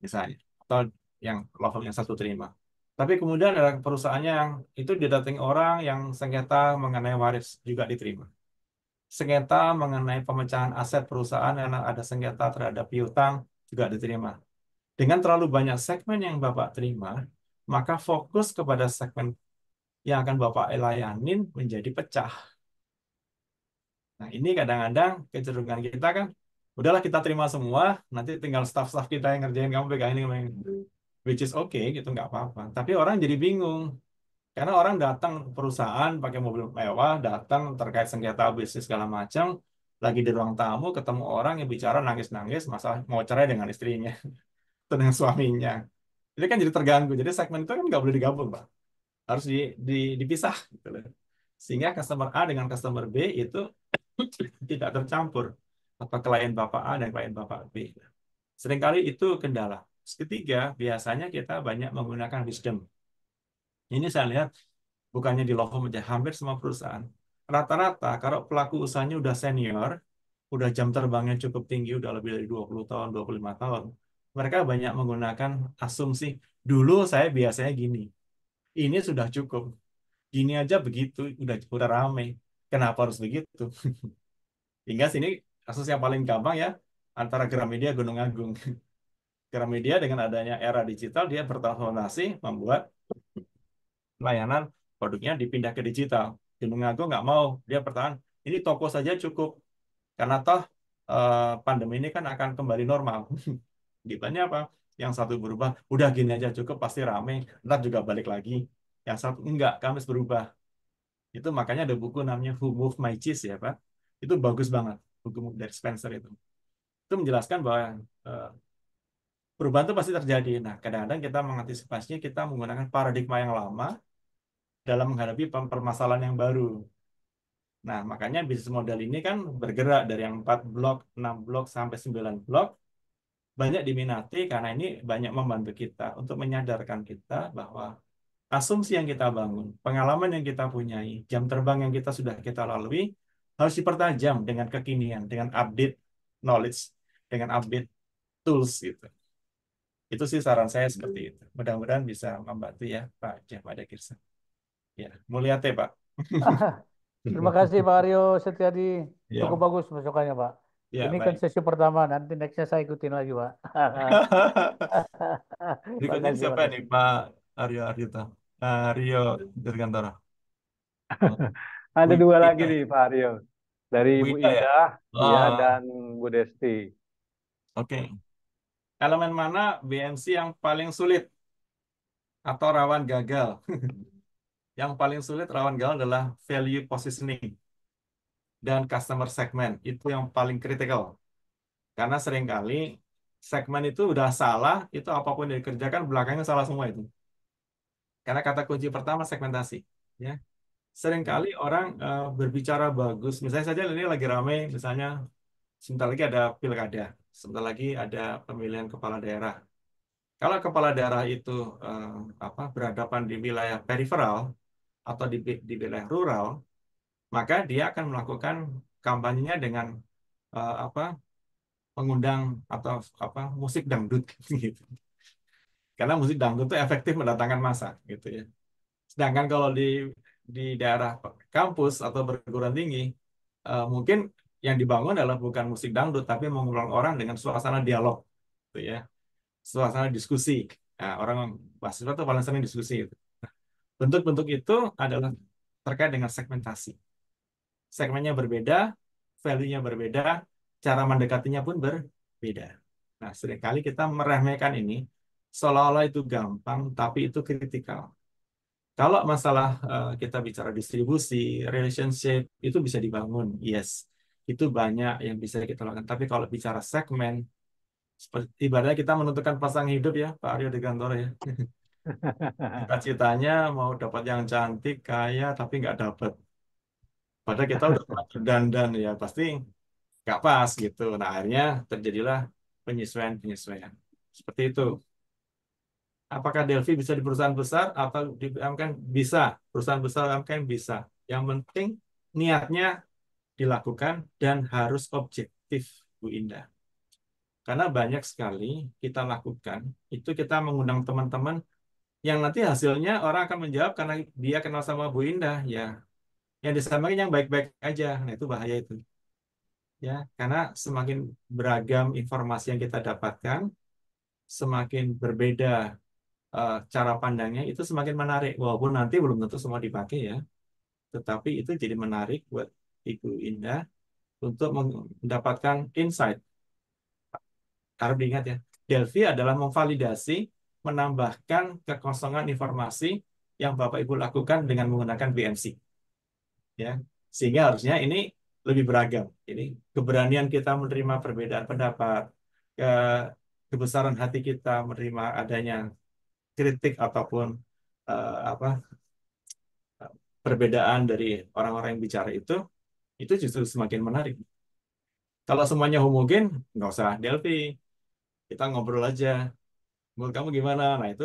misalnya, atau yang yang satu terima. Tapi kemudian ada perusahaannya yang itu didatangi orang yang sengketa mengenai waris juga diterima. Sengketa mengenai pemecahan aset perusahaan yang ada sengketa terhadap piutang juga diterima. Dengan terlalu banyak segmen yang Bapak terima, maka fokus kepada segmen yang akan Bapak layanin menjadi pecah. Nah, ini kadang-kadang kecenderungan kita kan, udahlah kita terima semua, nanti tinggal staff-staff kita yang ngerjain kamu pegang ini which is okay gitu nggak apa-apa tapi orang jadi bingung karena orang datang perusahaan pakai mobil mewah datang terkait sengketa bisnis segala macam lagi di ruang tamu ketemu orang yang bicara nangis-nangis masalah mau cerai dengan istrinya atau dengan suaminya itu kan jadi terganggu jadi segmen itu kan nggak boleh digabung pak harus di, di, dipisah gitu loh sehingga customer A dengan customer B itu tidak tercampur apa klien bapak A dan klien bapak B seringkali itu kendala Ketiga, biasanya kita banyak menggunakan wisdom. Ini saya lihat bukannya di Lovehome aja, hampir semua perusahaan. Rata-rata kalau pelaku usahanya udah senior, udah jam terbangnya cukup tinggi, udah lebih dari 20 tahun, 25 tahun, mereka banyak menggunakan asumsi, dulu saya biasanya gini, ini sudah cukup, gini aja begitu, udah, udah rame, kenapa harus begitu? Hingga sini kasus yang paling gampang ya, antara Gramedia Gunung Agung. Gramedia dengan adanya era digital dia bertransformasi membuat layanan produknya dipindah ke digital. Gunung Agung nggak mau dia bertahan. Ini toko saja cukup karena toh eh, pandemi ini kan akan kembali normal. Gitanya apa? Yang satu berubah, udah gini aja cukup pasti rame, ntar juga balik lagi. Yang satu enggak, Kamis berubah. Itu makanya ada buku namanya Who Moved My Cheese ya Pak. Itu bagus banget buku dari Spencer itu. Itu menjelaskan bahwa eh, perubahan itu pasti terjadi. Nah, kadang-kadang kita mengantisipasinya kita menggunakan paradigma yang lama dalam menghadapi permasalahan yang baru. Nah, makanya bisnis model ini kan bergerak dari yang 4 blok, 6 blok, sampai 9 blok. Banyak diminati karena ini banyak membantu kita untuk menyadarkan kita bahwa asumsi yang kita bangun, pengalaman yang kita punyai, jam terbang yang kita sudah kita lalui, harus dipertajam dengan kekinian, dengan update knowledge, dengan update tools gitu. Itu sih saran saya hmm. seperti itu. Mudah-mudahan bisa membantu ya Pak Jahmada Kirsa. Ya, mulia teh Pak. Terima kasih Pak Aryo Setiadi. Ya. Cukup bagus masukannya Pak. Ya, Ini kan baik. kan sesi pertama, nanti nextnya saya ikutin lagi Pak. Berikutnya siapa nih Pak Aryo Aryo? Aryo Dirgantara. Ada dua Wita. lagi nih Pak Aryo. Dari Wita, Bu ya? Ida ya? ya, dan Bu Desti. Oke. Okay elemen mana BMC yang paling sulit atau rawan gagal? yang paling sulit rawan gagal adalah value positioning dan customer segment. Itu yang paling kritikal. Karena seringkali segmen itu udah salah, itu apapun yang dikerjakan belakangnya salah semua itu. Karena kata kunci pertama segmentasi. Ya. Seringkali orang uh, berbicara bagus. Misalnya saja ini lagi ramai, misalnya sebentar lagi ada pilkada sebentar lagi ada pemilihan kepala daerah. Kalau kepala daerah itu eh, apa, berhadapan di wilayah peripheral atau di, di wilayah rural, maka dia akan melakukan kampanyenya dengan eh, apa, mengundang atau apa musik dangdut gitu. Karena musik dangdut itu efektif mendatangkan massa gitu ya. Sedangkan kalau di di daerah kampus atau perguruan tinggi, eh, mungkin yang dibangun adalah bukan musik dangdut tapi mengulang orang dengan suasana dialog gitu ya suasana diskusi nah, orang mahasiswa itu paling sering diskusi gitu. bentuk-bentuk itu adalah terkait dengan segmentasi segmennya berbeda value-nya berbeda cara mendekatinya pun berbeda nah seringkali kita meremehkan ini seolah-olah itu gampang tapi itu kritikal kalau masalah eh, kita bicara distribusi relationship itu bisa dibangun yes itu banyak yang bisa kita lakukan. Tapi kalau bicara segmen, seperti, ibaratnya kita menentukan pasang hidup ya, Pak Aryo di kantor ya. cita mau dapat yang cantik, kaya, tapi nggak dapat. Padahal kita udah berdandan ya, pasti nggak pas gitu. Nah akhirnya terjadilah penyesuaian-penyesuaian. Seperti itu. Apakah Delphi bisa di perusahaan besar atau di UMKM? Bisa. Perusahaan besar UMKM bisa. Yang penting niatnya dilakukan dan harus objektif, Bu Indah. Karena banyak sekali kita lakukan, itu kita mengundang teman-teman yang nanti hasilnya orang akan menjawab karena dia kenal sama Bu Indah, ya. Yang disampaikan yang baik-baik aja, nah itu bahaya itu. Ya, karena semakin beragam informasi yang kita dapatkan, semakin berbeda uh, cara pandangnya, itu semakin menarik. Walaupun nanti belum tentu semua dipakai ya, tetapi itu jadi menarik buat itu indah untuk mendapatkan insight. Harap diingat ya, Delphi adalah memvalidasi, menambahkan kekosongan informasi yang Bapak Ibu lakukan dengan menggunakan BMC. Ya, sehingga harusnya ini lebih beragam. Ini keberanian kita menerima perbedaan pendapat, ke kebesaran hati kita menerima adanya kritik ataupun uh, apa perbedaan dari orang-orang yang bicara itu itu justru semakin menarik. Kalau semuanya homogen, nggak usah Delphi. Kita ngobrol aja. Menurut kamu gimana? Nah itu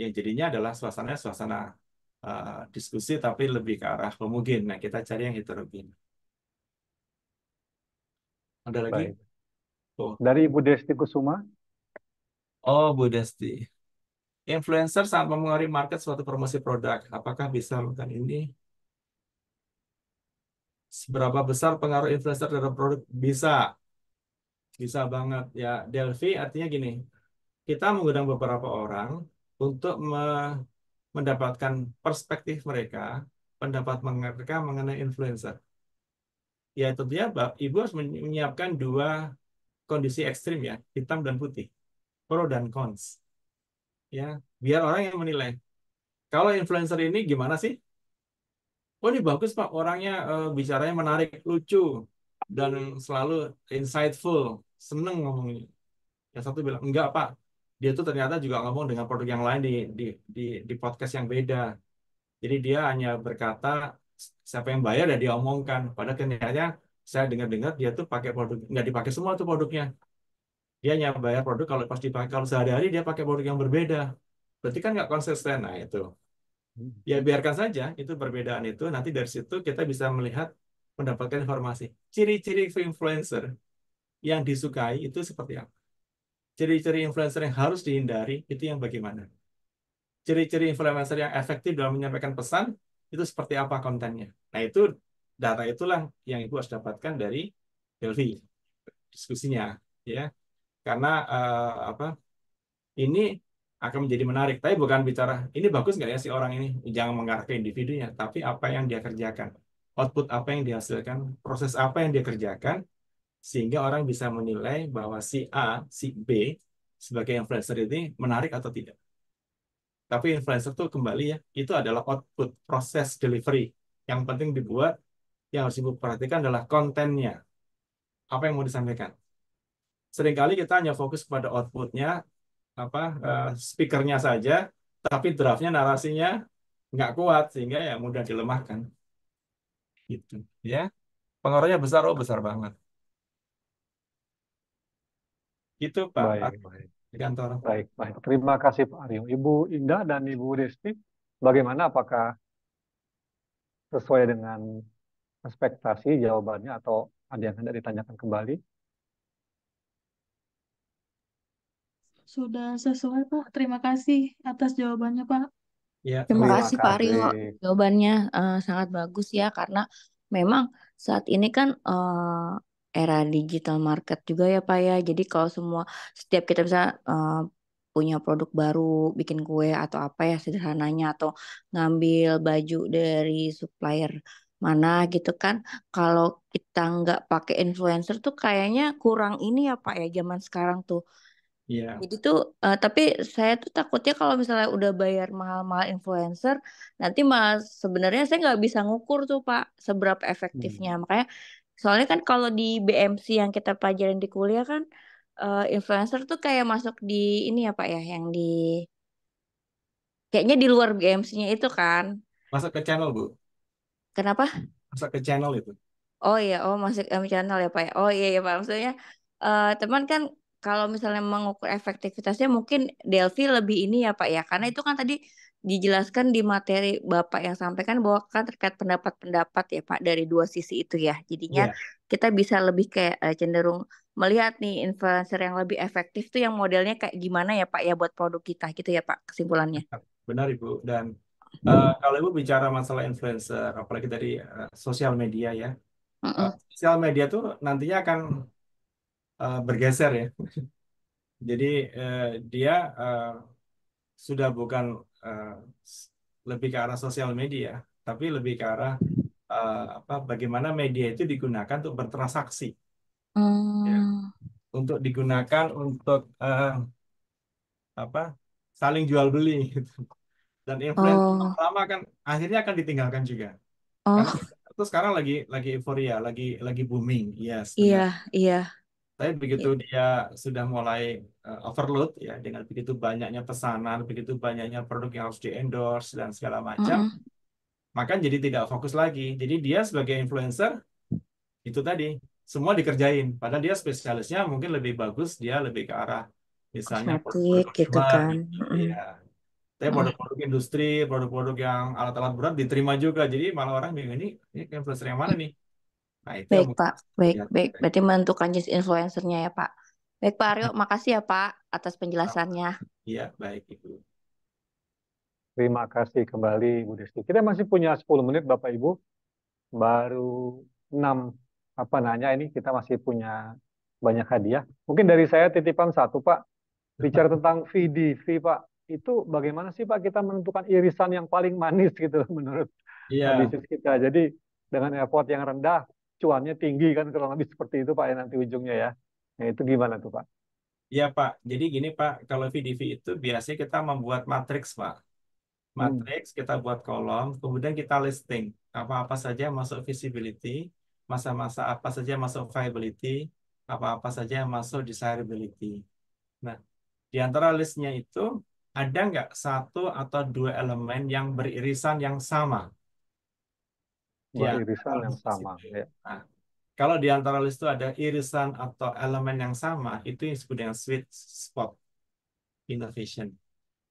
yang jadinya adalah suasana suasana uh, diskusi tapi lebih ke arah homogen. Nah kita cari yang heterogen. Ada lagi? Baik. Oh. Dari Bu Desti Kusuma. Oh, Bu Desti. Influencer saat mempengaruhi market suatu promosi produk. Apakah bisa melakukan ini? Seberapa besar pengaruh influencer dalam produk? Bisa. Bisa banget. Ya, Delphi artinya gini. Kita mengundang beberapa orang untuk me mendapatkan perspektif mereka, pendapat mereka mengenai influencer. Ya, tentunya Ibu harus menyiapkan dua kondisi ekstrim ya, hitam dan putih, pro dan cons. Ya, biar orang yang menilai. Kalau influencer ini gimana sih? oh ini bagus pak orangnya uh, bicaranya menarik lucu dan selalu insightful seneng ngomongnya yang satu bilang enggak pak dia tuh ternyata juga ngomong dengan produk yang lain di di di, di podcast yang beda jadi dia hanya berkata siapa yang bayar dan ya dia omongkan padahal ternyata saya dengar-dengar dia tuh pakai produk nggak dipakai semua tuh produknya dia hanya bayar produk kalau pas dipakai kalau sehari-hari dia pakai produk yang berbeda berarti kan nggak konsisten nah itu Ya biarkan saja itu perbedaan itu nanti dari situ kita bisa melihat mendapatkan informasi. Ciri-ciri influencer yang disukai itu seperti apa? Ciri-ciri influencer yang harus dihindari itu yang bagaimana? Ciri-ciri influencer yang efektif dalam menyampaikan pesan itu seperti apa kontennya? Nah itu data itulah yang ibu harus dapatkan dari Delphi diskusinya ya karena uh, apa ini akan menjadi menarik. Tapi bukan bicara ini bagus nggak ya si orang ini, jangan mengarah ke individunya, tapi apa yang dia kerjakan, output apa yang dihasilkan, proses apa yang dia kerjakan, sehingga orang bisa menilai bahwa si A, si B sebagai influencer ini menarik atau tidak. Tapi influencer tuh kembali ya, itu adalah output proses delivery. Yang penting dibuat, yang harus ibu perhatikan adalah kontennya. Apa yang mau disampaikan. Seringkali kita hanya fokus pada outputnya, apa uh, speakernya saja, tapi draftnya narasinya nggak kuat sehingga ya mudah dilemahkan. Gitu ya. Pengaruhnya besar, oh besar banget. Gitu Pak. Baik, baik. Di kantor. Baik, baik. Terima kasih Pak Aryo. Ibu Indah dan Ibu Desti, bagaimana apakah sesuai dengan ekspektasi jawabannya atau ada yang hendak ditanyakan kembali? Sudah sesuai, Pak. Terima kasih atas jawabannya, Pak. Ya, terima terima kasih, Pak Rio. Jawabannya uh, sangat bagus ya, karena memang saat ini kan uh, era digital market juga ya, Pak ya. Jadi kalau semua setiap kita bisa uh, punya produk baru, bikin kue atau apa ya sederhananya atau ngambil baju dari supplier mana gitu kan. Kalau kita nggak pakai influencer tuh kayaknya kurang ini ya Pak ya zaman sekarang tuh Iya. Jadi tuh, uh, tapi saya tuh takutnya kalau misalnya udah bayar mahal-mahal influencer, nanti mas sebenarnya saya nggak bisa ngukur tuh pak seberapa efektifnya. Hmm. Makanya, soalnya kan kalau di BMC yang kita pelajarin di kuliah kan, uh, influencer tuh kayak masuk di ini ya pak ya, yang di kayaknya di luar BMC-nya itu kan. Masuk ke channel bu. Kenapa? Masuk ke channel itu. Oh iya, oh masuk ke channel ya pak. ya. Oh iya ya pak, maksudnya uh, teman kan kalau misalnya mengukur efektivitasnya mungkin Delphi lebih ini ya Pak ya karena itu kan tadi dijelaskan di materi Bapak yang sampaikan bahwa kan terkait pendapat-pendapat ya Pak dari dua sisi itu ya jadinya yeah. kita bisa lebih kayak eh, cenderung melihat nih influencer yang lebih efektif tuh yang modelnya kayak gimana ya Pak ya buat produk kita gitu ya Pak kesimpulannya iya, benar Ibu dan uh, kalau Ibu bicara masalah influencer apalagi dari uh, sosial media ya uh, sosial media tuh nantinya akan uh, bergeser ya. Jadi uh, dia uh, sudah bukan uh, lebih ke arah sosial media, tapi lebih ke arah uh, apa? Bagaimana media itu digunakan untuk bertransaksi, ya. hmm. ya. untuk digunakan untuk uh, apa? Saling jual beli gitu. Dan influencer oh. lama kan akhirnya akan ditinggalkan juga. Oh. Karena itu sekarang lagi lagi euforia, lagi lagi booming, yes. Iya, iya. Tapi begitu iya. dia sudah mulai uh, overload ya dengan begitu banyaknya pesanan, begitu banyaknya produk yang harus diendorse dan segala macam, mm-hmm. maka jadi tidak fokus lagi. Jadi dia sebagai influencer itu tadi semua dikerjain. Padahal dia spesialisnya mungkin lebih bagus, dia lebih ke arah misalnya produk-produk gitu kan. Gitu, ya. Tapi produk-produk industri, produk-produk yang alat-alat berat diterima juga. Jadi malah orang bingung ini, ini influencer yang mana nih? Nah, itu Baik, Pak. Baik, ya. baik. Berarti menentukan jenis influencernya ya, Pak. Baik, Pak Aryo. Nah. Makasih ya, Pak, atas penjelasannya. Iya, baik, Ibu. Terima kasih kembali, Bu Desti. Kita masih punya 10 menit, Bapak, Ibu. Baru 6 apa nanya ini kita masih punya banyak hadiah. Mungkin dari saya titipan satu, Pak. Bicara tentang VDV, Pak. Itu bagaimana sih, Pak, kita menentukan irisan yang paling manis gitu menurut yeah. bisnis kita. Jadi dengan effort yang rendah, cuannya tinggi kan kalau lebih seperti itu Pak ya nanti ujungnya ya. Nah itu gimana tuh Pak? Iya Pak, jadi gini Pak, kalau VDV itu biasanya kita membuat matriks Pak. Hmm. Matriks hmm. kita buat kolom, kemudian kita listing apa-apa saja masuk visibility, masa-masa apa saja masuk viability, apa-apa saja masuk desirability. Nah, di antara listnya itu ada nggak satu atau dua elemen yang beririsan yang sama? ya, irisan yang sama. Nah, ya. kalau di antara list itu ada irisan atau elemen yang sama, itu yang disebut dengan sweet spot innovation.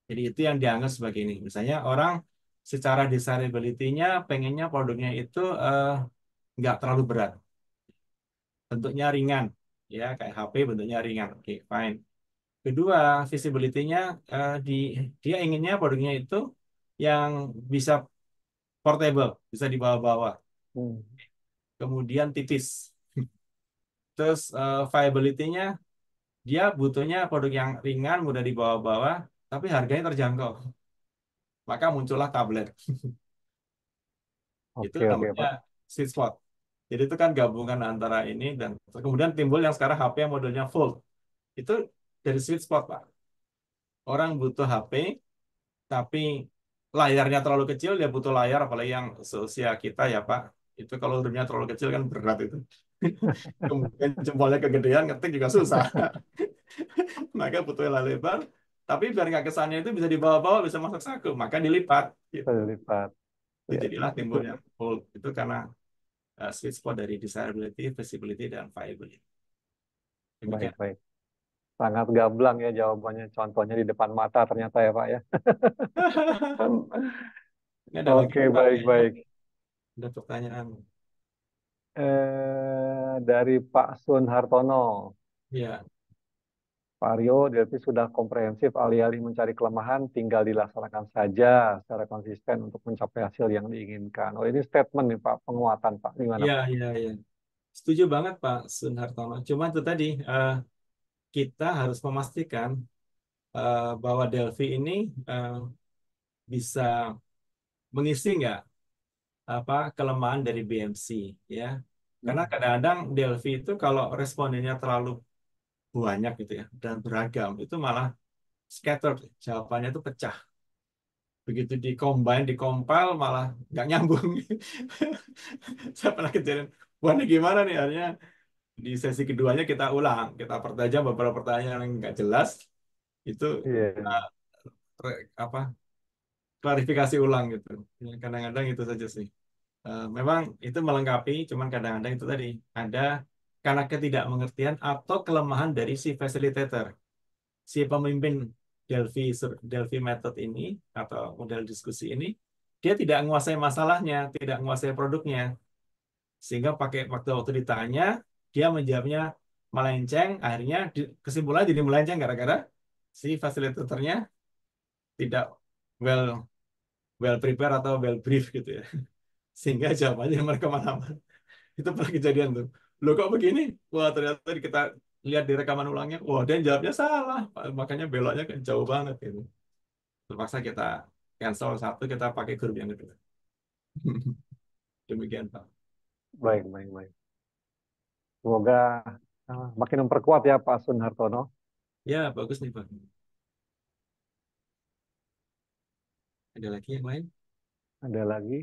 Jadi itu yang dianggap sebagai ini. Misalnya orang secara desirability-nya pengennya produknya itu uh, nggak terlalu berat. Bentuknya ringan. ya Kayak HP bentuknya ringan. Oke, okay, fine. Kedua, visibility-nya uh, di, dia inginnya produknya itu yang bisa portable, bisa dibawa-bawa. Hmm. Kemudian tipis. Terus uh, viability-nya dia butuhnya produk yang ringan, mudah dibawa-bawa, tapi harganya terjangkau. Maka muncullah tablet. okay, itu namanya okay, sweet spot. Jadi itu kan gabungan antara ini dan kemudian timbul yang sekarang HP yang modelnya full Itu dari sweet spot, Pak. Orang butuh HP, tapi layarnya terlalu kecil dia butuh layar apalagi yang seusia kita ya Pak itu kalau hurufnya terlalu kecil kan berat itu kemudian jempolnya kegedean ngetik juga susah maka butuh layar lebar tapi biar nggak kesannya itu bisa dibawa-bawa bisa masuk saku maka dilipat gitu. dilipat ya. jadilah timbulnya bold itu karena eh, sweet spot dari desirability, visibility, dan viability. Demikian. Baik, baik sangat gamblang ya jawabannya. Contohnya di depan mata ternyata ya Pak ya. Oke, baik-baik. Ada pertanyaan. Eh, dari Pak Sun Hartono. Ya. Pak Rio, Delphi sudah komprehensif alih-alih mencari kelemahan, tinggal dilaksanakan saja secara konsisten untuk mencapai hasil yang diinginkan. Oh, ini statement nih Pak, penguatan Pak. Gimana? Ya, Pak? ya, ya. Setuju banget Pak Sun Hartono. Cuma itu tadi, uh, kita harus memastikan uh, bahwa Delphi ini uh, bisa mengisi nggak apa kelemahan dari BMC ya karena hmm. kadang-kadang Delphi itu kalau respondennya terlalu banyak gitu ya dan beragam itu malah scattered jawabannya itu pecah begitu di combine di compile malah nggak nyambung saya pernah kejadian wah ini gimana nih akhirnya di sesi keduanya kita ulang, kita pertajam beberapa pertanyaan yang nggak jelas itu yeah. kita, apa klarifikasi ulang gitu. Ya, kadang-kadang itu saja sih. Eh, memang itu melengkapi, cuman kadang-kadang itu tadi ada karena ketidakmengertian atau kelemahan dari si facilitator, si pemimpin Delphi Delphi method ini atau model diskusi ini dia tidak menguasai masalahnya, tidak menguasai produknya. Sehingga pakai waktu-waktu ditanya, dia menjawabnya melenceng akhirnya kesimpulannya jadi melenceng gara-gara si fasilitatornya tidak well well prepare atau well brief gitu ya sehingga jawabannya mereka mana itu pernah kejadian tuh lo kok begini wah ternyata kita lihat di rekaman ulangnya wah dan jawabnya salah makanya beloknya kan jauh banget gitu terpaksa kita cancel satu kita pakai grup yang kedua demikian pak baik baik baik Semoga eh, makin memperkuat ya Pak Sun Hartono. Ya, bagus nih Pak. Ada lagi yang lain? Ada lagi.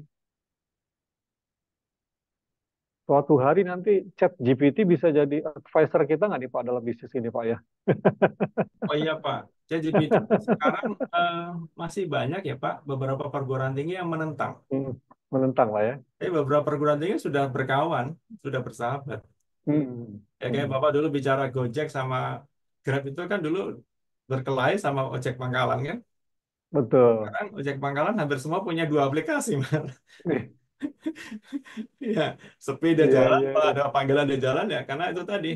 Suatu hari nanti chat GPT bisa jadi advisor kita nggak nih Pak dalam bisnis ini Pak ya? oh iya Pak, chat GPT sekarang uh, masih banyak ya Pak, beberapa perguruan tinggi yang menentang. Hmm, menentang lah ya. Eh beberapa perguruan tinggi sudah berkawan, sudah bersahabat. Hmm. Ya, kayak hmm. Bapak dulu bicara Gojek sama Grab itu kan dulu berkelahi sama Ojek Pangkalan kan? Betul. Sekarang Ojek Pangkalan hampir semua punya dua aplikasi, man. ya, sepi dia iya, yeah, jalan, yeah, iya. ada panggilan dia jalan ya, karena itu tadi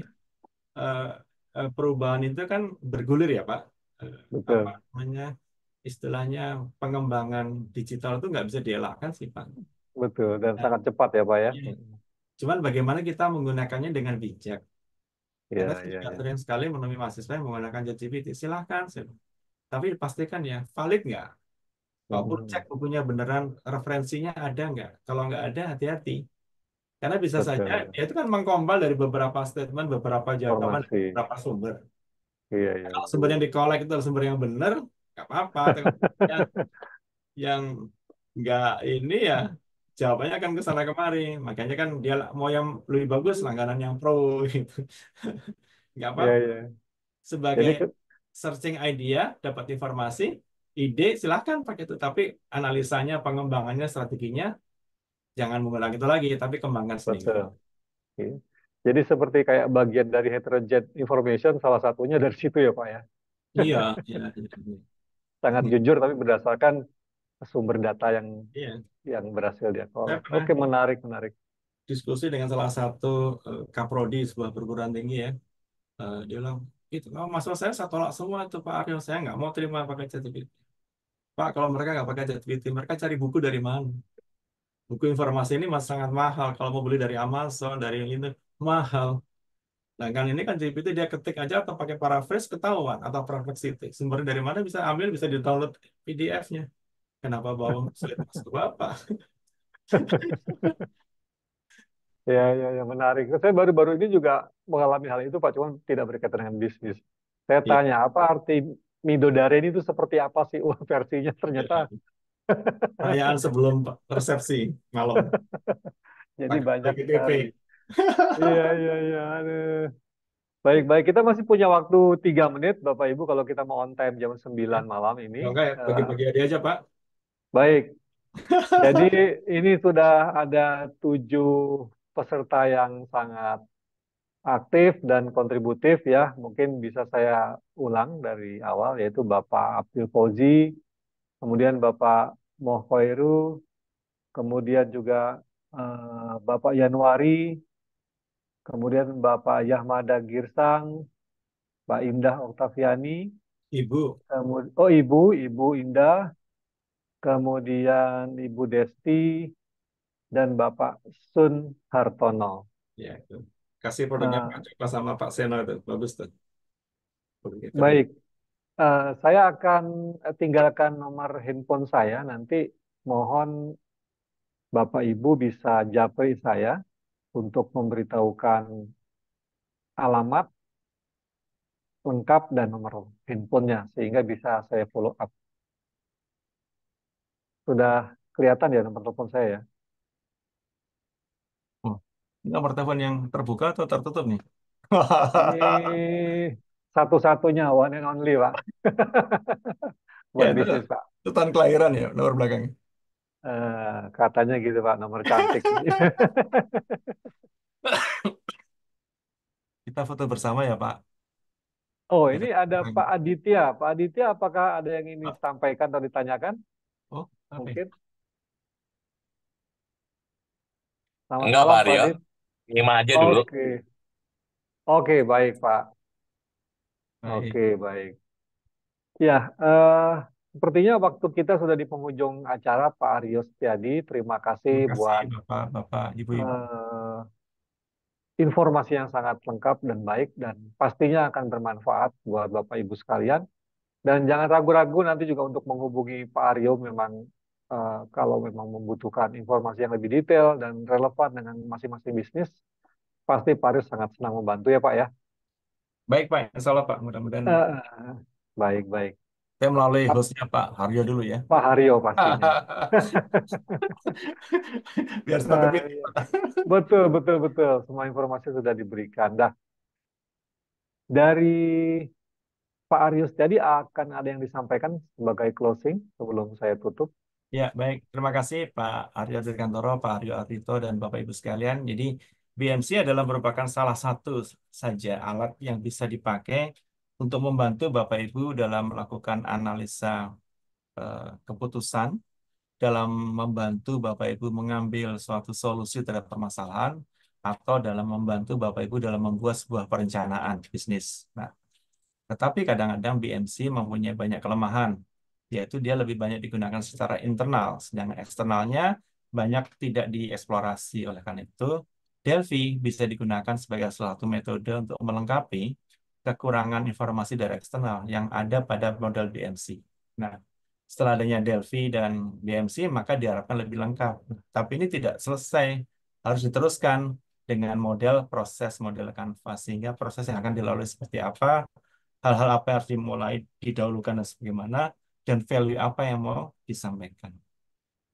eh, eh, perubahan itu kan bergulir ya, Pak. Eh, Betul. Apa namanya? Istilahnya pengembangan digital itu nggak bisa dielakkan sih, Pak. Betul, dan ya. sangat cepat ya, Pak ya iya, Cuman bagaimana kita menggunakannya dengan bijak. Yeah, Karena yeah, yeah. sering sekali menemui mahasiswa yang menggunakan ChatGPT. Silahkan, silahkan. Tapi pastikan ya, valid nggak? Walaupun hmm. cek bukunya beneran referensinya ada nggak? Kalau nggak ada, hati-hati. Karena bisa Betul. saja ya itu kan mengkompil dari beberapa statement, beberapa jawaban, beberapa sumber. Iya, nah, iya. Kalau sumber yang dikolek itu sumber yang benar, nggak apa-apa. yang nggak ini ya jawabannya akan ke sana kemari. Makanya kan dia mau yang lebih bagus langganan yang pro gitu. Enggak apa. Yeah, yeah. Sebagai Jadi, searching idea, dapat informasi, ide silahkan pakai itu. Tapi analisanya, pengembangannya, strateginya jangan mengulang itu lagi, tapi kembangkan sendiri. Okay. Jadi seperti kayak bagian dari heterogen information, salah satunya dari situ ya Pak ya? Iya. iya, iya. iya. Sangat iya. jujur tapi berdasarkan sumber data yang iya. yang berhasil dia kolek. Oh, oke, menarik, menarik. Diskusi dengan salah satu eh, kaprodi sebuah perguruan tinggi ya. Eh, dia bilang, itu oh, masuk saya saya tolak semua itu Pak Aryo, saya nggak mau terima pakai ChatGPT. Pak, kalau mereka nggak pakai ChatGPT, mereka cari buku dari mana? Buku informasi ini masih sangat mahal. Kalau mau beli dari Amazon, dari yang itu mahal. Nah, kan ini kan GPT dia ketik aja atau pakai paraphrase ketahuan atau perpleksity. Sumbernya dari mana bisa ambil, bisa di-download PDF-nya kenapa bawang sulit masuk apa? bapak? ya, ya, ya menarik. Saya baru-baru ini juga mengalami hal itu Pak, cuman tidak berkaitan dengan bisnis. Saya ya. tanya apa arti ini itu seperti apa sih? Wah, versinya ternyata iya. perayaan sebelum resepsi malam. Jadi Pake, banyak Iya, iya, iya. Baik, baik. Kita masih punya waktu tiga menit, Bapak Ibu, kalau kita mau on time jam 9 malam ini. Oke, ya, eh, bagi-bagi aja, Pak. Baik. Jadi ini sudah ada tujuh peserta yang sangat aktif dan kontributif ya. Mungkin bisa saya ulang dari awal yaitu Bapak Abdul Fauzi, kemudian Bapak Mohoiru, kemudian juga eh, Bapak Yanwari, kemudian Bapak Yahmada Girsang, Pak Indah Oktaviani, Ibu. oh Ibu, Ibu Indah, kemudian Ibu Desti, dan Bapak Sun Hartono. Ya, itu. Kasih produknya nah, Pak sama Pak Seno itu, bagus tuh. Produknya. Baik, uh, saya akan eh, tinggalkan nomor handphone saya, nanti mohon Bapak Ibu bisa japri saya untuk memberitahukan alamat lengkap dan nomor handphonenya sehingga bisa saya follow up. Sudah kelihatan ya nomor telepon saya ya? Oh, ini nomor telepon yang terbuka atau tertutup nih? Ini satu-satunya one and only, Pak. Buat ya, itu, bisnis, Pak. Itu tahun kelahiran ya, nomor belakangnya Uh, eh, katanya gitu, Pak, nomor cantik. Kita foto bersama ya, Pak. Oh, ini ada Pak Aditya. Pak Aditya, apakah ada yang ingin ah. disampaikan atau ditanyakan? Oh, okay. Ya? mungkin. Selamat Enggak, malam, Pak Pak Aryo. Lima aja dulu. Oke, okay, baik, Pak. Baik. Oke, baik. Ya, eh, sepertinya waktu kita sudah di penghujung acara, Pak Aryo Setiadi. Terima kasih Terima kasih, buat Bapak, Bapak, Ibu-Ibu. eh, informasi yang sangat lengkap dan baik, dan pastinya akan bermanfaat buat Bapak Ibu sekalian. Dan jangan ragu-ragu nanti juga untuk menghubungi Pak Aryo memang uh, kalau memang membutuhkan informasi yang lebih detail dan relevan dengan masing-masing bisnis, pasti Pak Aryo sangat senang membantu ya Pak ya. Baik Pak, insya Allah Pak, mudah-mudahan. Uh, baik, baik. Saya melalui hostnya Pak Haryo dulu ya. Pak Haryo pastinya. Biar semakin nah, iya. Betul, betul, betul. Semua informasi sudah diberikan. Dah. Dari Pak Arius jadi akan ada yang disampaikan sebagai closing sebelum saya tutup. Ya, baik. Terima kasih Pak Aryo Dirgantoro, Pak Aryo arito dan Bapak Ibu sekalian. Jadi, BMC adalah merupakan salah satu saja alat yang bisa dipakai untuk membantu Bapak Ibu dalam melakukan analisa eh, keputusan, dalam membantu Bapak Ibu mengambil suatu solusi terhadap permasalahan, atau dalam membantu Bapak Ibu dalam membuat sebuah perencanaan bisnis. Nah, tetapi kadang-kadang BMC mempunyai banyak kelemahan, yaitu dia lebih banyak digunakan secara internal, sedangkan eksternalnya banyak tidak dieksplorasi. Oleh karena itu, Delphi bisa digunakan sebagai salah satu metode untuk melengkapi kekurangan informasi dari eksternal yang ada pada model BMC. Nah, setelah adanya Delphi dan BMC, maka diharapkan lebih lengkap. Tapi ini tidak selesai, harus diteruskan dengan model proses model kanvas sehingga proses yang akan dilalui seperti apa hal-hal apa yang harus dimulai didahulukan dan sebagaimana dan value apa yang mau disampaikan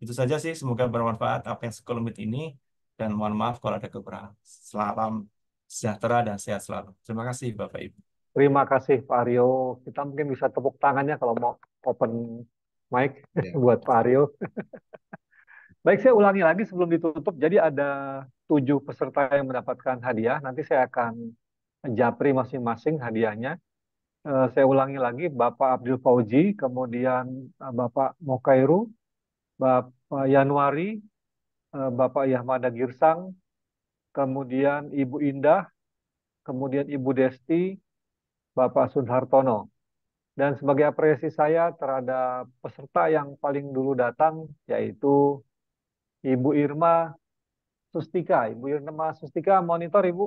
itu saja sih semoga bermanfaat apa yang sekolomit ini dan mohon maaf kalau ada kekurangan Selamat sejahtera dan sehat selalu terima kasih bapak ibu terima kasih Pak Aryo kita mungkin bisa tepuk tangannya kalau mau open mic ya. buat Pak Aryo Baik, saya ulangi lagi sebelum ditutup. Jadi ada tujuh peserta yang mendapatkan hadiah. Nanti saya akan japri masing-masing hadiahnya. Eh, saya ulangi lagi Bapak Abdul Fauji, kemudian eh, Bapak Mokairu, Bapak Yanwari, eh, Bapak Yahmada Girsang, kemudian Ibu Indah, kemudian Ibu Desti, Bapak Sunhartono. Dan sebagai apresiasi saya terhadap peserta yang paling dulu datang yaitu Ibu Irma Sustika. Ibu Irma Sustika monitor Ibu.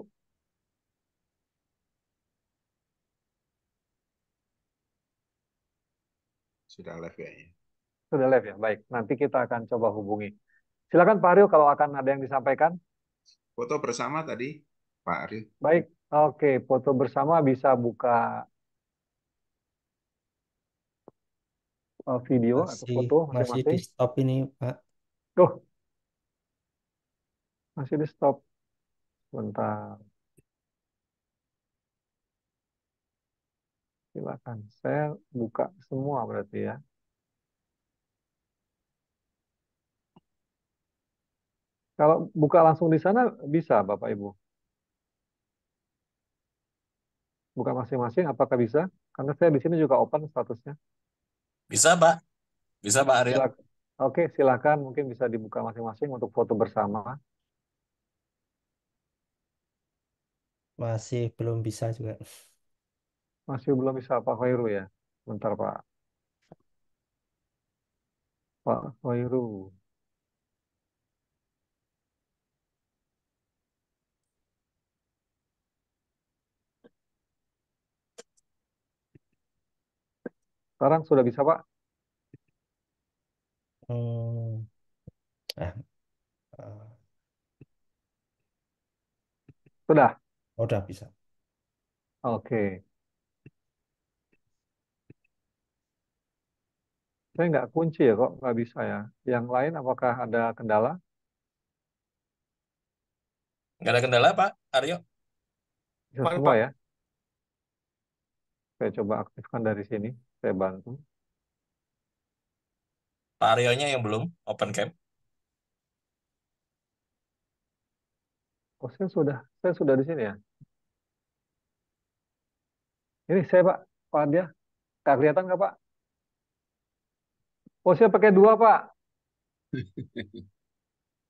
Sudah live kayaknya. Sudah live ya, baik. Nanti kita akan coba hubungi. Silakan Pak Aryo kalau akan ada yang disampaikan. Foto bersama tadi, Pak Aryo. Baik, oke. Foto bersama bisa buka oh, video masih, atau foto Masih, Masih di stop ini, Pak. Tuh, masih di stop. Bentar. silakan. Saya buka semua berarti ya. Kalau buka langsung di sana bisa Bapak Ibu. Buka masing-masing apakah bisa? Karena saya di sini juga open statusnya. Bisa, Pak. Bisa, Pak Arya Silakan. Oke, silakan mungkin bisa dibuka masing-masing untuk foto bersama. Masih belum bisa juga. Masih belum bisa Pak Khairu ya? Bentar Pak. Pak Khairu. Sekarang sudah bisa Pak? Oh. Eh. Sudah? Sudah bisa. Oke. Okay. Saya nggak kunci ya kok, nggak bisa ya. Yang lain apakah ada kendala? Nggak ada kendala, Pak Aryo? Bisa Pak, semua Pak. ya. Saya coba aktifkan dari sini, saya bantu. Pak Aryonya yang belum open cam. Oh, saya sudah, saya sudah di sini ya. Ini saya Pak, Pak Arya. Tak kelihatan nggak Pak? Oh saya pakai dua pak.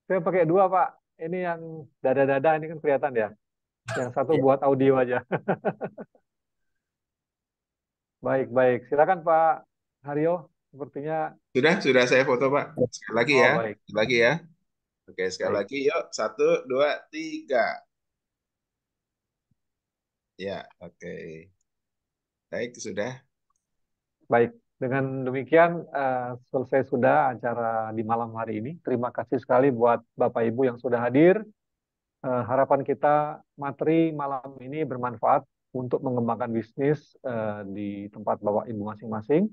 saya pakai dua pak. Ini yang dada-dada ini kan kelihatan ya. Yang satu iya. buat audio aja. baik baik. Silakan Pak Haryo. Sepertinya sudah sudah saya foto pak. Sekali lagi oh, ya. Baik. Sekali lagi ya. Oke sekali baik. lagi yuk satu dua tiga. Ya oke. Baik sudah. Baik. Dengan demikian, uh, selesai sudah acara di malam hari ini. Terima kasih sekali buat Bapak Ibu yang sudah hadir. Uh, harapan kita materi malam ini bermanfaat untuk mengembangkan bisnis uh, di tempat Bapak Ibu masing-masing.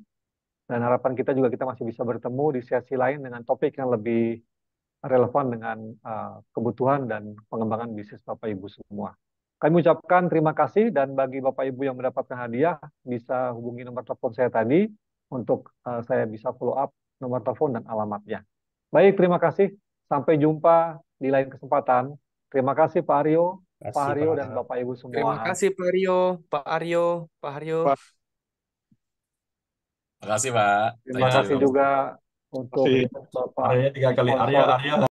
Dan harapan kita juga kita masih bisa bertemu di sesi lain dengan topik yang lebih relevan dengan uh, kebutuhan dan pengembangan bisnis Bapak Ibu semua. Kami ucapkan terima kasih dan bagi Bapak Ibu yang mendapatkan hadiah bisa hubungi nomor telepon saya tadi untuk uh, saya bisa follow up nomor telepon dan alamatnya. Baik, terima kasih. Sampai jumpa di lain kesempatan. Terima kasih Pak Aryo, kasih, Pak Aryo Pak. dan Bapak Ibu semua. Terima kasih Pak Aryo, Pak Aryo, Pak Aryo. Terima kasih Pak. Terima kasih juga untuk Bapak. Arya tiga kali Arya Arya.